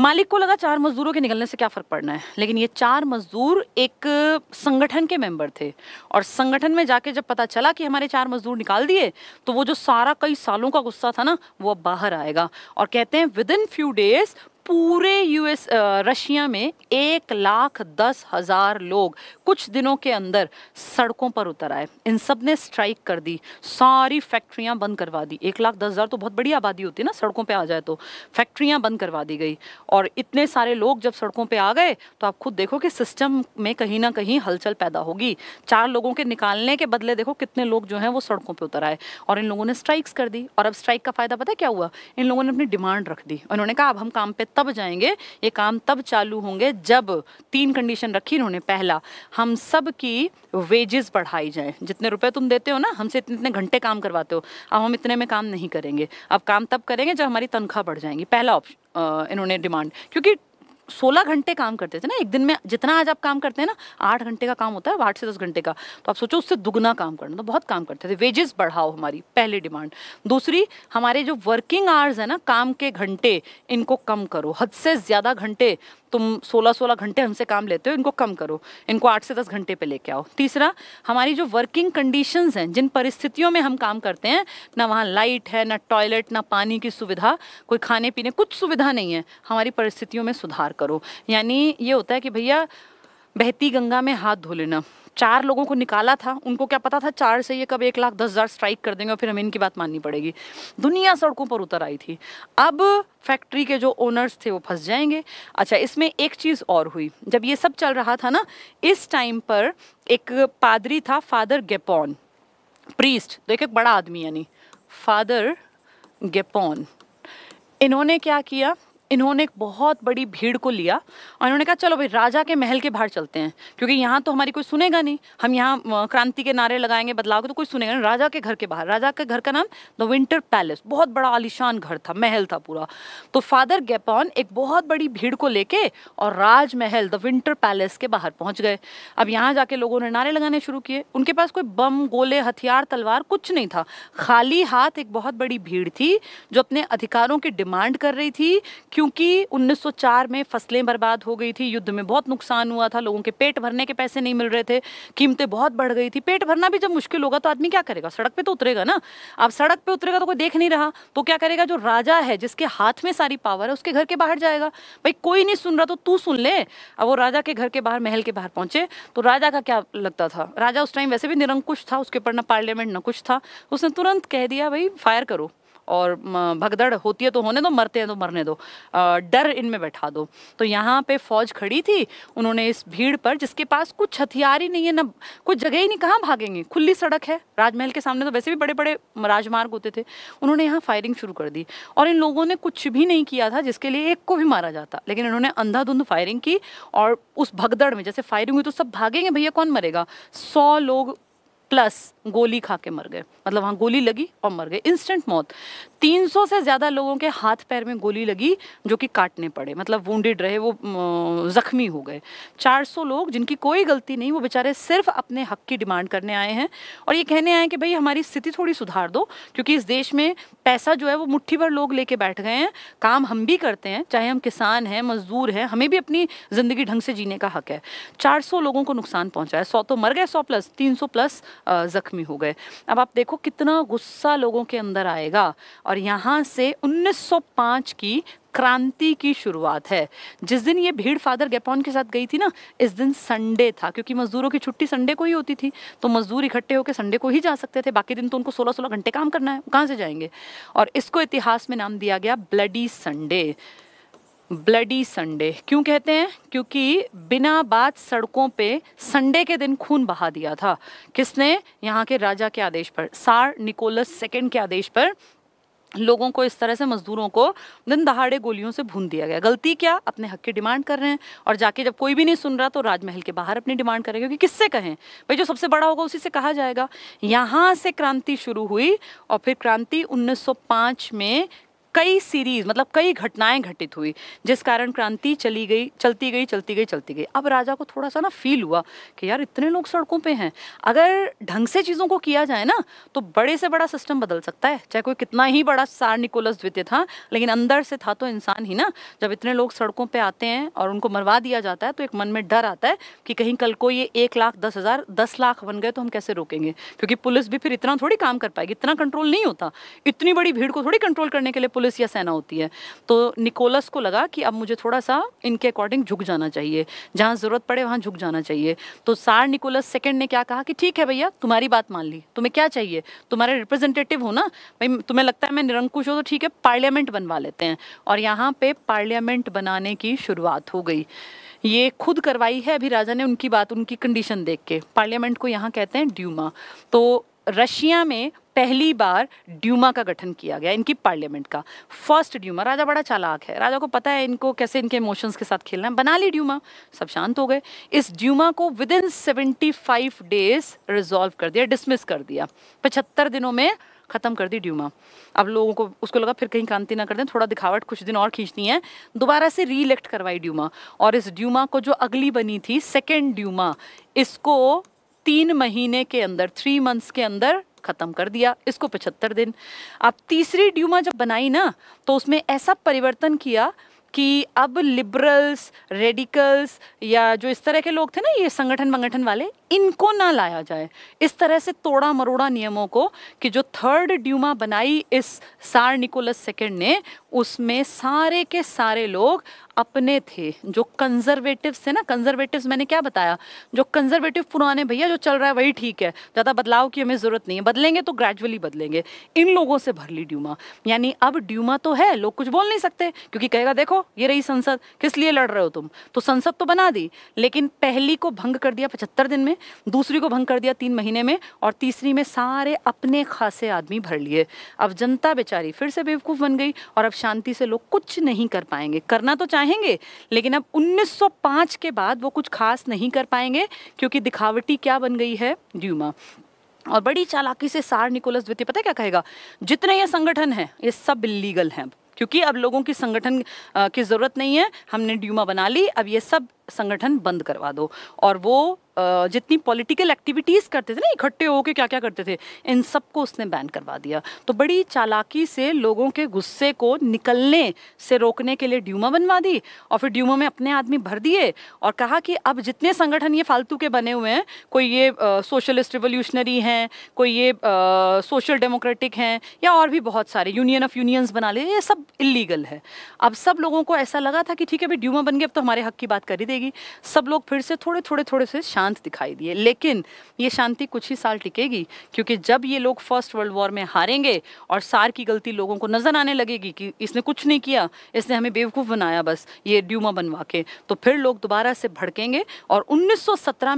मालिक को लगा चार मजदूरों के निकलने से क्या फ़र्क पड़ना है लेकिन ये चार मजदूर एक संगठन के मेंबर थे और संगठन में जाके जब पता चला कि हमारे चार मजदूर निकाल दिए तो वो जो सारा कई सालों का गुस्सा था ना वो अब बाहर आएगा और कहते हैं विद इन फ्यू डेज पूरे यूएस रशिया में एक लाख दस हज़ार लोग कुछ दिनों के अंदर सड़कों पर उतर आए इन सब ने स्ट्राइक कर दी सारी फैक्ट्रियां बंद करवा दी एक लाख दस हज़ार तो बहुत बड़ी आबादी होती है ना सड़कों पे आ जाए तो फैक्ट्रियां बंद करवा दी गई और इतने सारे लोग जब सड़कों पे आ गए तो आप खुद देखो कि सिस्टम में कहीं ना कहीं हलचल पैदा होगी चार लोगों के निकालने के बदले देखो कितने लोग जो हैं वो सड़कों पर उतर आए और इन लोगों ने स्ट्राइक्स कर दी और अब स्ट्राइक का फ़ायदा पता क्या हुआ इन लोगों ने अपनी डिमांड रख दी उन्होंने कहा अब हम काम पे तब जाएंगे ये काम तब चालू होंगे जब तीन कंडीशन रखी इन्होंने पहला हम सब की वेजेस बढ़ाई जाए जितने रुपए तुम देते हो ना हमसे इतने इतने घंटे काम करवाते हो अब हम इतने में काम नहीं करेंगे अब काम तब करेंगे जब हमारी तनख्वाह बढ़ जाएंगी पहला ऑप्शन इन्होंने डिमांड क्योंकि सोलह घंटे काम करते थे ना एक दिन में जितना आज आप काम करते हैं ना आठ घंटे का काम होता है आठ से दस घंटे का तो आप सोचो उससे दुगना काम करना तो बहुत काम करते थे वेजेस बढ़ाओ हमारी पहली डिमांड दूसरी हमारे जो वर्किंग आवर्स है ना काम के घंटे इनको कम करो हद से ज़्यादा घंटे तुम 16-16 घंटे हमसे काम लेते हो इनको कम करो इनको 8 से 10 घंटे पे लेके आओ तीसरा हमारी जो वर्किंग कंडीशंस हैं जिन परिस्थितियों में हम काम करते हैं ना वहाँ लाइट है ना टॉयलेट ना पानी की सुविधा कोई खाने पीने कुछ सुविधा नहीं है हमारी परिस्थितियों में सुधार करो यानी ये होता है कि भैया बहती गंगा में हाथ धो लेना चार लोगों को निकाला था उनको क्या पता था चार से ये कब एक लाख दस हज़ार स्ट्राइक कर देंगे और फिर हमें इनकी बात माननी पड़ेगी दुनिया सड़कों पर उतर आई थी अब फैक्ट्री के जो ओनर्स थे वो फंस जाएंगे अच्छा इसमें एक चीज़ और हुई जब ये सब चल रहा था ना इस टाइम पर एक पादरी था फादर गेपॉन प्रीस्ट तो एक, एक बड़ा आदमी यानी फादर गेपॉन इन्होंने क्या किया इन्होंने एक बहुत बड़ी भीड़ को लिया और इन्होंने कहा चलो भाई राजा के महल के बाहर चलते हैं क्योंकि यहाँ तो हमारी कोई सुनेगा नहीं हम यहाँ क्रांति के नारे लगाएंगे बदलाव के तो कोई सुनेगा नहीं राजा के घर के बाहर राजा के घर का नाम द विंटर पैलेस बहुत बड़ा आलिशान घर था महल था पूरा तो फादर गैपॉन एक बहुत बड़ी भीड़ को लेके और राजमहल द विंटर पैलेस के बाहर पहुँच गए अब यहाँ जाके लोगों ने नारे लगाने शुरू किए उनके पास कोई बम गोले हथियार तलवार कुछ नहीं था खाली हाथ एक बहुत बड़ी भीड़ थी जो अपने अधिकारों की डिमांड कर रही थी क्योंकि 1904 में फसलें बर्बाद हो गई थी युद्ध में बहुत नुकसान हुआ था लोगों के पेट भरने के पैसे नहीं मिल रहे थे कीमतें बहुत बढ़ गई थी पेट भरना भी जब मुश्किल होगा तो आदमी क्या करेगा सड़क पे तो उतरेगा ना अब सड़क पे उतरेगा तो कोई देख नहीं रहा तो क्या करेगा जो राजा है जिसके हाथ में सारी पावर है उसके घर के बाहर जाएगा भाई कोई नहीं सुन रहा तो तू सुन ले अब वो राजा के घर के बाहर महल के बाहर पहुंचे तो राजा का क्या लगता था राजा उस टाइम वैसे भी निरंकुश था उसके ऊपर ना पार्लियामेंट ना कुछ था उसने तुरंत कह दिया भाई फायर करो और भगदड़ होती है तो होने दो मरते हैं तो मरने दो डर इनमें बैठा दो तो यहाँ पे फौज खड़ी थी उन्होंने इस भीड़ पर जिसके पास कुछ हथियार ही नहीं है ना कुछ जगह ही नहीं कहाँ भागेंगे खुली सड़क है राजमहल के सामने तो वैसे भी बड़े बड़े राजमार्ग होते थे उन्होंने यहाँ फायरिंग शुरू कर दी और इन लोगों ने कुछ भी नहीं किया था जिसके लिए एक को भी मारा जाता लेकिन इन्होंने अंधाधुंध फायरिंग की और उस भगदड़ में जैसे फायरिंग हुई तो सब भागेंगे भैया कौन मरेगा सौ लोग प्लस गोली खा के मर गए मतलब वहाँ गोली लगी और मर गए इंस्टेंट मौत 300 से ज़्यादा लोगों के हाथ पैर में गोली लगी जो कि काटने पड़े मतलब वूंडेड रहे वो ज़ख्मी हो गए 400 लोग जिनकी कोई गलती नहीं वो बेचारे सिर्फ अपने हक की डिमांड करने आए हैं और ये कहने आए हैं कि भाई हमारी स्थिति थोड़ी सुधार दो क्योंकि इस देश में पैसा जो है वो मुठ्ठी भर लोग लेके बैठ गए हैं काम हम भी करते हैं चाहे हम किसान हैं मजदूर हैं हमें भी अपनी ज़िंदगी ढंग से जीने का हक है चार लोगों को नुकसान पहुंचा है सौ तो मर गए सौ प्लस तीन प्लस ज़ख्मी हो गए अब आप देखो कितना गुस्सा लोगों के अंदर आएगा और यहाँ से 1905 की क्रांति की शुरुआत है जिस दिन ये भीड़ फादर गैपॉन के साथ गई थी ना इस दिन संडे था क्योंकि मजदूरों की छुट्टी संडे को ही होती थी तो मजदूर इकट्ठे होकर संडे को ही जा सकते थे बाकी दिन तो उनको 16-16 घंटे काम करना है कहाँ से जाएंगे और इसको इतिहास में नाम दिया गया ब्लडी संडे ब्लडी संडे क्यों कहते हैं क्योंकि बिना बात सड़कों पे संडे के दिन खून बहा दिया था किसने यहाँ के राजा के आदेश पर सार निकोलस सेकेंड के आदेश पर लोगों को इस तरह से मजदूरों को दिन दहाड़े गोलियों से भून दिया गया गलती क्या अपने हक की डिमांड कर रहे हैं और जाके जब कोई भी नहीं सुन रहा तो राजमहल के बाहर अपनी डिमांड करें क्योंकि किससे कहें भाई जो सबसे बड़ा होगा उसी से कहा जाएगा यहाँ से क्रांति शुरू हुई और फिर क्रांति 1905 में कई सीरीज मतलब कई घटनाएं घटित हुई जिस कारण क्रांति चली गई चलती गई चलती गई चलती गई अब राजा को थोड़ा सा ना फील हुआ कि यार इतने लोग सड़कों पे हैं अगर ढंग से चीज़ों को किया जाए ना तो बड़े से बड़ा सिस्टम बदल सकता है चाहे कोई कितना ही बड़ा सार निकोलस द्वितीय था लेकिन अंदर से था तो इंसान ही ना जब इतने लोग सड़कों पर आते हैं और उनको मरवा दिया जाता है तो एक मन में डर आता है कि कहीं कल को ये एक लाख दस हज़ार दस लाख बन गए तो हम कैसे रोकेंगे क्योंकि पुलिस भी फिर इतना थोड़ी काम कर पाएगी इतना कंट्रोल नहीं होता इतनी बड़ी भीड़ को थोड़ी कंट्रोल करने के लिए पुलिस पुलिस या सेना होती है तो निकोलस को लगा कि अब मुझे थोड़ा सा इनके अकॉर्डिंग झुक जाना चाहिए जहाँ ज़रूरत पड़े वहाँ झुक जाना चाहिए तो सार निकोलस सेकेंड ने क्या कहा कि ठीक है भैया तुम्हारी बात मान ली तुम्हें क्या चाहिए तुम्हारे रिप्रेजेंटेटिव हो ना भाई तुम्हें लगता है मैं निरंकुश हूँ तो ठीक है पार्लियामेंट बनवा लेते हैं और यहाँ पे पार्लियामेंट बनाने की शुरुआत हो गई ये खुद करवाई है अभी राजा ने उनकी बात उनकी कंडीशन देख के पार्लियामेंट को यहाँ कहते हैं ड्यूमा तो रशिया में पहली बार ड्यूमा का गठन किया गया इनकी पार्लियामेंट का फर्स्ट ड्यूमा राजा बड़ा चालाक है राजा को पता है इनको कैसे इनके इमोशंस के साथ खेलना है बना ली ड्यूमा सब शांत हो गए इस ड्यूमा को within seventy five days resolve कर दिया डिसमिस कर दिया पचहत्तर दिनों में ख़त्म कर दी ड्यूमा अब लोगों को उसको लगा फिर कहीं क्रांति ना कर दें थोड़ा दिखावट कुछ दिन और खींचनी है दोबारा से री करवाई ड्यूमा और इस ड्यूमा को जो अगली बनी थी सेकेंड ड्यूमा इसको तीन महीने के अंदर थ्री मंथ्स के अंदर ख़त्म कर दिया इसको पचहत्तर दिन अब तीसरी ड्यूमा जब बनाई ना तो उसमें ऐसा परिवर्तन किया कि अब लिबरल्स रेडिकल्स या जो इस तरह के लोग थे ना ये संगठन वंगठन वाले इनको ना लाया जाए इस तरह से तोड़ा मरोड़ा नियमों को कि जो थर्ड ड्यूमा बनाई इस सार निकोलस सेकेंड ने उसमें सारे के सारे लोग अपने थे जो कंजर्वेटिव्स थे ना कंजर्वेटिव्स मैंने क्या बताया जो कंजर्वेटिव पुराने भैया जो चल रहा है वही ठीक है ज़्यादा बदलाव की हमें ज़रूरत नहीं है बदलेंगे तो ग्रेजुअली बदलेंगे इन लोगों से भर ली ड्यूमा यानी अब ड्यूमा तो है लोग कुछ बोल नहीं सकते क्योंकि कहेगा देखो ये रही संसद किस लिए लड़ रहे हो तुम तो संसद तो बना दी लेकिन पहली को भंग कर दिया पचहत्तर दिन में दूसरी को भंग कर दिया तीन महीने में और तीसरी में सारे अपने खासे आदमी भर लिए अब जनता बेचारी फिर से बेवकूफ़ बन गई और अब शांति से लोग कुछ नहीं कर पाएंगे करना तो चाहें चाहेंगे लेकिन अब 1905 के बाद वो कुछ खास नहीं कर पाएंगे क्योंकि दिखावटी क्या बन गई है ड्यूमा और बड़ी चालाकी से सार निकोलस द्वितीय पता क्या कहेगा जितने ये संगठन हैं ये सब इलीगल हैं क्योंकि अब लोगों की संगठन की ज़रूरत नहीं है हमने ड्यूमा बना ली अब ये सब संगठन बंद करवा दो और वो जितनी पॉलिटिकल एक्टिविटीज़ करते थे ना इकट्ठे होके क्या क्या करते थे इन सबको उसने बैन करवा दिया तो बड़ी चालाकी से लोगों के गुस्से को निकलने से रोकने के लिए ड्यूमा बनवा दी और फिर ड्यूमा में अपने आदमी भर दिए और कहा कि अब जितने संगठन ये फालतू के बने हुए हैं कोई ये सोशलिस्ट रिवोल्यूशनरी हैं कोई ये सोशल डेमोक्रेटिक हैं या और भी बहुत सारे यूनियन ऑफ यूनियंस बना लिए ये सब इलीगल है अब सब लोगों को ऐसा लगा था कि ठीक है भाई ड्यूमा बन गए अब तो हमारे हक की बात कर ही देगी सब लोग फिर से थोड़े थोड़े थोड़े से शांत दिखाई दिए लेकिन ये शांति कुछ ही साल टिकेगी क्योंकि जब ये लोग फर्स्ट वर्ल्ड वॉर में हारेंगे और सार की गलती लोगों को नजर आने लगेगी कि इसने कुछ नहीं किया इसने हमें बेवकूफ़ बनाया बस ये ड्यूमा बनवा के तो फिर लोग दोबारा से भड़केंगे और उन्नीस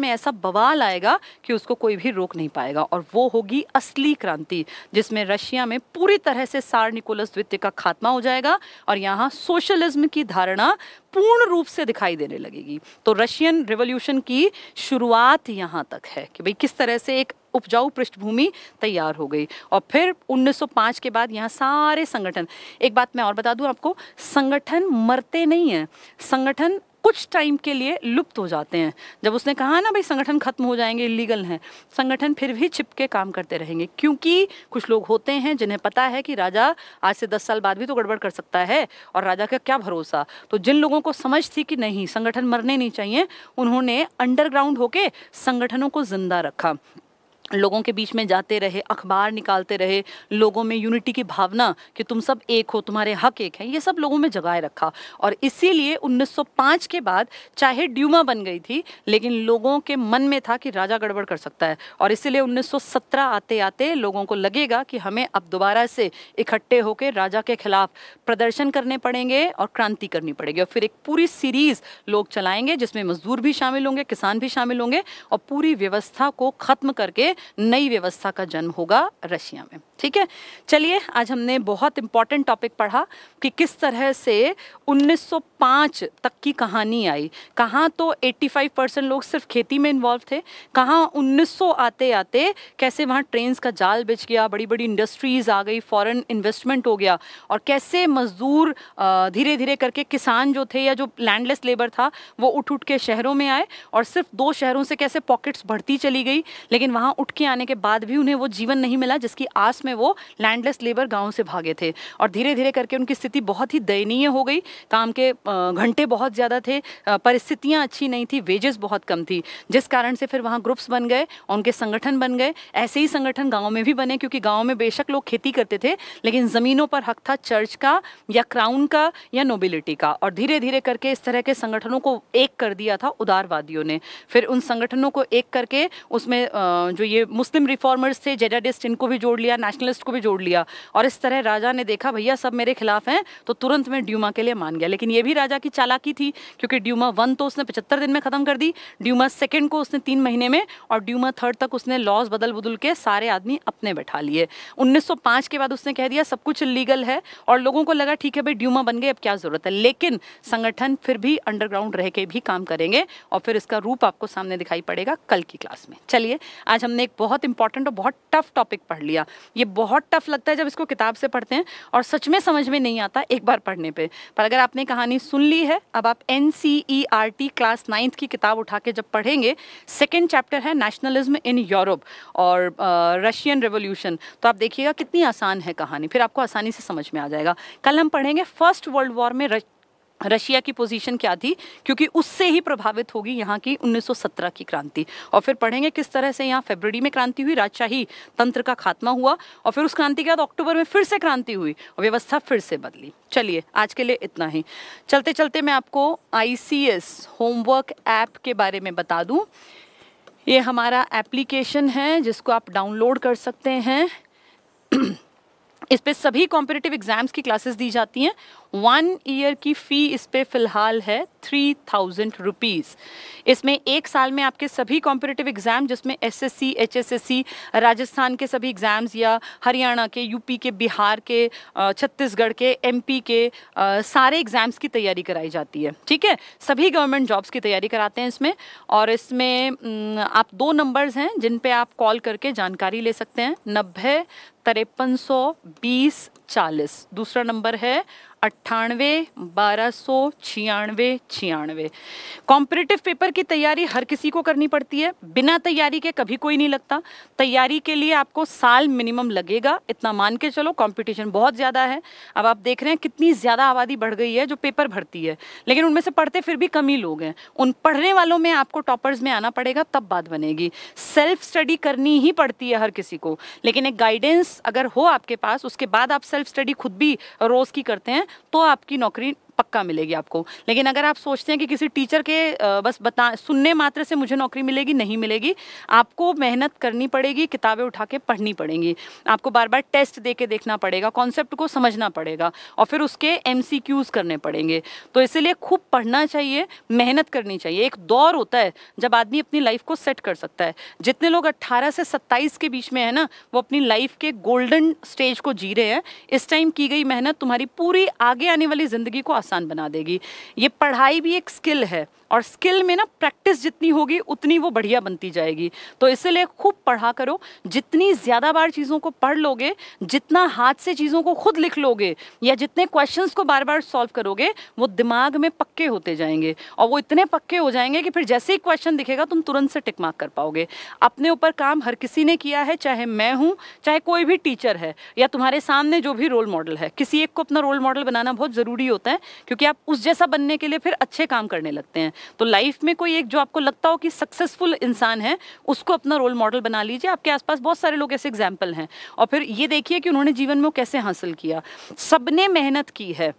में ऐसा बवाल आएगा कि उसको कोई भी रोक नहीं पाएगा और वो होगी असली क्रांति जिसमें रशिया में पूरी तरह से सार निकोलस द्वितीय का खात्मा हो जाएगा और यहाँ सोशलिज्म की धारणा पूर्ण रूप से दिखाई देने लगेगी तो रशियन रिवोल्यूशन की शुरुआत यहाँ तक है कि भाई किस तरह से एक उपजाऊ पृष्ठभूमि तैयार हो गई और फिर 1905 के बाद यहाँ सारे संगठन एक बात मैं और बता दूँ आपको संगठन मरते नहीं हैं संगठन कुछ टाइम के लिए लुप्त हो जाते हैं जब उसने कहा ना भाई संगठन खत्म हो जाएंगे इलीगल हैं संगठन फिर भी छिप के काम करते रहेंगे क्योंकि कुछ लोग होते हैं जिन्हें पता है कि राजा आज से दस साल बाद भी तो गड़बड़ कर सकता है और राजा का क्या भरोसा तो जिन लोगों को समझ थी कि नहीं संगठन मरने नहीं चाहिए उन्होंने अंडरग्राउंड होके संगठनों को जिंदा रखा लोगों के बीच में जाते रहे अखबार निकालते रहे लोगों में यूनिटी की भावना कि तुम सब एक हो तुम्हारे हक एक हैं ये सब लोगों में जगाए रखा और इसीलिए 1905 के बाद चाहे ड्यूमा बन गई थी लेकिन लोगों के मन में था कि राजा गड़बड़ कर सकता है और इसीलिए 1917 आते आते लोगों को लगेगा कि हमें अब दोबारा से इकट्ठे होकर राजा के खिलाफ प्रदर्शन करने पड़ेंगे और क्रांति करनी पड़ेगी और फिर एक पूरी सीरीज़ लोग चलाएंगे जिसमें मजदूर भी शामिल होंगे किसान भी शामिल होंगे और पूरी व्यवस्था को ख़त्म करके नई व्यवस्था का जन्म होगा रशिया में ठीक है चलिए आज हमने बहुत इंपॉर्टेंट टॉपिक पढ़ा कि किस तरह से 1905 तक की कहानी आई कहाँ तो 85 परसेंट लोग सिर्फ खेती में इन्वॉल्व थे कहाँ 1900 आते आते कैसे वहाँ ट्रेन्स का जाल बिछ गया बड़ी बड़ी इंडस्ट्रीज़ आ गई फॉरेन इन्वेस्टमेंट हो गया और कैसे मज़दूर धीरे धीरे करके किसान जो थे या जो लैंडलेस लेबर था वो उठ उठ के शहरों में आए और सिर्फ दो शहरों से कैसे पॉकेट्स बढ़ती चली गई लेकिन वहाँ उठ उठ के आने के बाद भी उन्हें वो जीवन नहीं मिला जिसकी आस में वो लैंडलेस लेबर गाँव से भागे थे और धीरे धीरे करके उनकी स्थिति बहुत ही दयनीय हो गई काम के घंटे बहुत ज़्यादा थे परिस्थितियाँ अच्छी नहीं थी वेजेस बहुत कम थी जिस कारण से फिर वहाँ ग्रुप्स बन गए उनके संगठन बन गए ऐसे ही संगठन गाँव में भी बने क्योंकि गाँव में बेशक लोग खेती करते थे लेकिन ज़मीनों पर हक था चर्च का या क्राउन का या नोबिलिटी का और धीरे धीरे करके इस तरह के संगठनों को एक कर दिया था उदारवादियों ने फिर उन संगठनों को एक करके उसमें जो ये ये मुस्लिम रिफॉर्मर्स थे जेडाडिस्ट इनको भी जोड़ लिया नेशनलिस्ट को भी जोड़ लिया और इस तरह राजा ने देखा भैया सब मेरे खिलाफ हैं तो तुरंत मैं ड्यूमा के लिए मान गया लेकिन ये भी राजा की चालाकी थी क्योंकि ड्यूमा वन तो उसने पचहत्तर दिन में ख़त्म कर दी ड्यूमा सेकेंड को उसने तीन महीने में और ड्यूमा थर्ड तक उसने लॉज बदल बदल के सारे आदमी अपने बैठा लिए उन्नीस के बाद उसने कह दिया सब कुछ लीगल है और लोगों को लगा ठीक है भाई ड्यूमा बन गए अब क्या ज़रूरत है लेकिन संगठन फिर भी अंडरग्राउंड रह के भी काम करेंगे और फिर इसका रूप आपको सामने दिखाई पड़ेगा कल की क्लास में चलिए आज हमने एक बहुत इंपॉर्टेंट और बहुत टफ टॉपिक पढ़ लिया ये बहुत टफ लगता है जब इसको किताब से पढ़ते हैं और सच में समझ में नहीं आता एक बार पढ़ने पे पर अगर आपने कहानी सुन ली है अब आप N C E R T class ninth की किताब उठा के जब पढ़ेंगे सेकेंड चैप्टर है नेशनलिज्म इन यूरोप और रशियन रेवोल्यूशन तो आप देखिएगा कितनी आसान है कहानी फिर आपको आसानी से समझ में आ जाएगा कल हम पढ़ेंगे फर्स्ट वर्ल्ड वॉर में रशिया की पोजीशन क्या थी क्योंकि उससे ही प्रभावित होगी यहाँ की 1917 की क्रांति और फिर पढ़ेंगे किस तरह से यहाँ फेबररी में क्रांति हुई राजशाही तंत्र का खात्मा हुआ और फिर उस क्रांति के बाद अक्टूबर में फिर से क्रांति हुई और व्यवस्था फिर से बदली चलिए आज के लिए इतना ही चलते चलते मैं आपको आई होमवर्क ऐप के बारे में बता दूँ ये हमारा एप्लीकेशन है जिसको आप डाउनलोड कर सकते हैं इस पर सभी कॉम्पिटेटिव एग्जाम्स की क्लासेस दी जाती हैं वन ईयर की फ़ी इस पर फ़िलहाल है थ्री थाउजेंड रुपीज़ इसमें एक साल में आपके सभी कॉम्पिटेटिव एग्ज़ाम जिसमें एसएससी, एचएसएससी, राजस्थान के सभी एग्ज़ाम्स या हरियाणा के यूपी के बिहार के छत्तीसगढ़ के एमपी के सारे एग्ज़ाम्स की तैयारी कराई जाती है ठीक है सभी गवर्नमेंट जॉब्स की तैयारी कराते हैं इसमें और इसमें आप दो नंबर्स हैं जिन पर आप कॉल करके जानकारी ले सकते हैं नब्बे तिरपन सौ बीस चालीस दूसरा नंबर है अट्ठानवे बारह सौ छियानवे छियानवे कॉम्पिटिटिव पेपर की तैयारी हर किसी को करनी पड़ती है बिना तैयारी के कभी कोई नहीं लगता तैयारी के लिए आपको साल मिनिमम लगेगा इतना मान के चलो कंपटीशन बहुत ज़्यादा है अब आप देख रहे हैं कितनी ज़्यादा आबादी बढ़ गई है जो पेपर भरती है लेकिन उनमें से पढ़ते फिर भी कम ही लोग हैं उन पढ़ने वालों में आपको टॉपर्स में आना पड़ेगा तब बात बनेगी सेल्फ स्टडी करनी ही पड़ती है हर किसी को लेकिन एक गाइडेंस अगर हो आपके पास उसके बाद आप सेल्फ स्टडी खुद भी रोज़ की करते हैं तो आपकी नौकरी पक्का मिलेगी आपको लेकिन अगर आप सोचते हैं कि किसी टीचर के बस बता सुनने मात्र से मुझे नौकरी मिलेगी नहीं मिलेगी आपको मेहनत करनी पड़ेगी किताबें उठा के पढ़नी पड़ेंगी आपको बार बार टेस्ट दे के देखना पड़ेगा कॉन्सेप्ट को समझना पड़ेगा और फिर उसके एम करने पड़ेंगे तो इसीलिए खूब पढ़ना चाहिए मेहनत करनी चाहिए एक दौर होता है जब आदमी अपनी लाइफ को सेट कर सकता है जितने लोग अट्ठारह से सत्ताईस के बीच में है ना वो अपनी लाइफ के गोल्डन स्टेज को जी रहे हैं इस टाइम की गई मेहनत तुम्हारी पूरी आगे आने वाली ज़िंदगी को आसान आसान बना देगी ये पढ़ाई भी एक स्किल है और स्किल में ना प्रैक्टिस जितनी होगी उतनी वो बढ़िया बनती जाएगी तो इसलिए खूब पढ़ा करो जितनी ज़्यादा बार चीज़ों को पढ़ लोगे जितना हाथ से चीज़ों को खुद लिख लोगे या जितने क्वेश्चंस को बार बार सॉल्व करोगे वो दिमाग में पक्के होते जाएंगे और वो इतने पक्के हो जाएंगे कि फिर जैसे ही क्वेश्चन दिखेगा तुम तुरंत से टिक कर पाओगे अपने ऊपर काम हर किसी ने किया है चाहे मैं हूँ चाहे कोई भी टीचर है या तुम्हारे सामने जो भी रोल मॉडल है किसी एक को अपना रोल मॉडल बनाना बहुत ज़रूरी होता है क्योंकि आप उस जैसा बनने के लिए फिर अच्छे काम करने लगते हैं तो लाइफ में कोई एक जो आपको लगता हो कि सक्सेसफुल इंसान है उसको अपना रोल मॉडल बना लीजिए आपके आसपास बहुत सारे लोग ऐसे एग्जाम्पल हैं और फिर ये देखिए कि उन्होंने जीवन में वो कैसे हासिल किया सबने मेहनत की है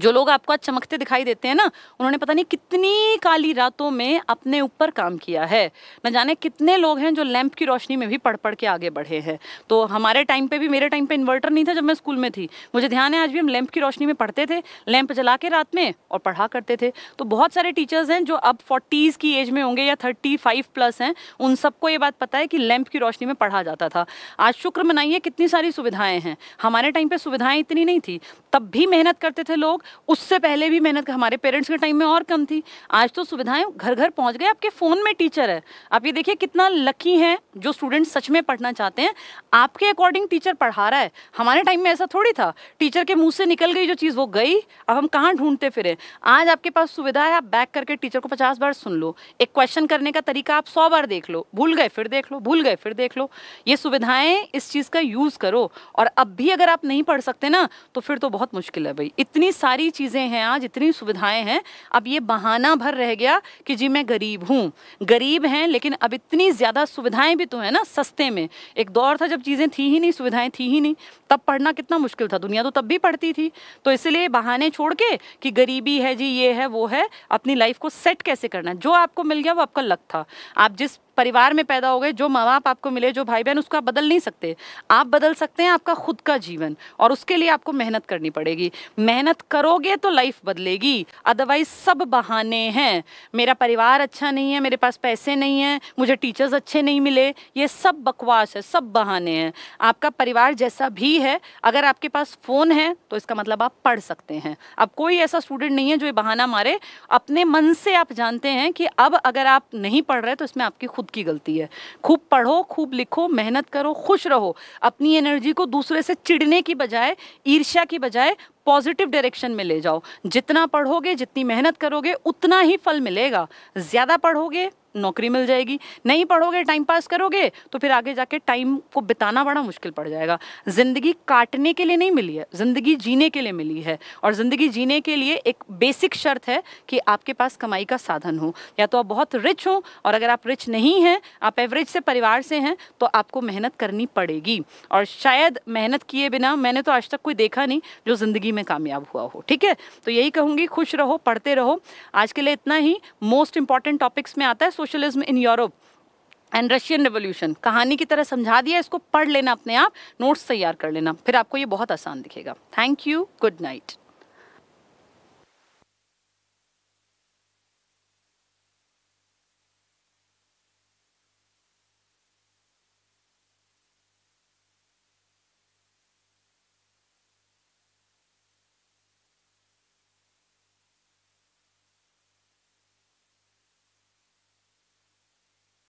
जो लोग आपको आज चमकते दिखाई देते हैं ना उन्होंने पता नहीं कितनी काली रातों में अपने ऊपर काम किया है न जाने कितने लोग हैं जो लैंप की रोशनी में भी पढ़ पढ़ के आगे बढ़े हैं तो हमारे टाइम पे भी मेरे टाइम पे इन्वर्टर नहीं था जब मैं स्कूल में थी मुझे ध्यान है आज भी हम लैंप की रोशनी में पढ़ते थे लैंप जला के रात में और पढ़ा करते थे तो बहुत सारे टीचर्स हैं जो अब फोर्टीज़ की एज में होंगे या थर्टी फाइव प्लस हैं उन सबको ये बात पता है कि लैंप की रोशनी में पढ़ा जाता था आज शुक्र मनाइए कितनी सारी सुविधाएँ हैं हमारे टाइम पर सुविधाएँ इतनी नहीं थी तब भी मेहनत करते थे लोग उससे पहले भी मेहनत हमारे पेरेंट्स के टाइम में और कम थी आज तो सुविधाएं घर घर पहुंच गए आपके फ़ोन में टीचर है आप ये देखिए कितना लकी हैं जो स्टूडेंट सच में पढ़ना चाहते हैं आपके अकॉर्डिंग टीचर पढ़ा रहा है हमारे टाइम में ऐसा थोड़ी था टीचर के मुंह से निकल गई जो चीज़ वो गई अब हम कहाँ ढूंढते फिरे आज आपके पास सुविधा है आप बैक करके टीचर को पचास बार सुन लो एक क्वेश्चन करने का तरीका आप सौ बार देख लो भूल गए फिर देख लो भूल गए फिर देख लो ये सुविधाएं इस चीज़ का यूज़ करो और अब भी अगर आप नहीं पढ़ सकते ना तो फिर तो बहुत बहुत मुश्किल है भाई इतनी सारी चीज़ें हैं आज इतनी सुविधाएं हैं अब ये बहाना भर रह गया कि जी मैं गरीब हूँ गरीब हैं लेकिन अब इतनी ज़्यादा सुविधाएं भी तो हैं ना सस्ते में एक दौर था जब चीज़ें थी ही नहीं सुविधाएं थी ही नहीं तब पढ़ना कितना मुश्किल था दुनिया तो तब भी पढ़ती थी तो इसलिए बहाने छोड़ के कि गरीबी है जी ये है वो है अपनी लाइफ को सेट कैसे करना है जो आपको मिल गया वो आपका लक था आप जिस परिवार में पैदा हो गए जो माँ बाप आपको मिले जो भाई बहन उसको आप बदल नहीं सकते आप बदल सकते हैं आपका खुद का जीवन और उसके लिए आपको मेहनत करनी पड़ेगी मेहनत करोगे तो लाइफ बदलेगी अदरवाइज सब बहाने हैं मेरा परिवार अच्छा नहीं है मेरे पास पैसे नहीं हैं मुझे टीचर्स अच्छे नहीं मिले ये सब बकवास है सब बहाने हैं आपका परिवार जैसा भी है अगर आपके पास फ़ोन है तो इसका मतलब आप पढ़ सकते हैं अब कोई ऐसा स्टूडेंट नहीं है जो ये बहाना मारे अपने मन से आप जानते हैं कि अब अगर आप नहीं पढ़ रहे तो इसमें आपकी खुद खुद की गलती है खूब पढ़ो खूब लिखो मेहनत करो खुश रहो अपनी एनर्जी को दूसरे से चिड़ने की बजाय ईर्ष्या की बजाय पॉजिटिव डायरेक्शन में ले जाओ जितना पढ़ोगे जितनी मेहनत करोगे उतना ही फल मिलेगा ज़्यादा पढ़ोगे नौकरी मिल जाएगी नहीं पढ़ोगे टाइम पास करोगे तो फिर आगे जाके टाइम को बिताना बड़ा मुश्किल पड़ जाएगा ज़िंदगी काटने के लिए नहीं मिली है ज़िंदगी जीने के लिए मिली है और ज़िंदगी जीने के लिए एक बेसिक शर्त है कि आपके पास कमाई का साधन हो या तो आप बहुत रिच हो और अगर आप रिच नहीं हैं आप एवरेज से परिवार से हैं तो आपको मेहनत करनी पड़ेगी और शायद मेहनत किए बिना मैंने तो आज तक कोई देखा नहीं जो ज़िंदगी में कामयाब हुआ हो ठीक है तो यही कहूँगी खुश रहो पढ़ते रहो आज के लिए इतना ही मोस्ट इंपॉर्टेंट टॉपिक्स में आता है socialism in Europe and Russian revolution कहानी की तरह समझा दिया इसको पढ़ लेना अपने आप नोट्स तैयार कर लेना फिर आपको ये बहुत आसान दिखेगा थैंक यू गुड नाइट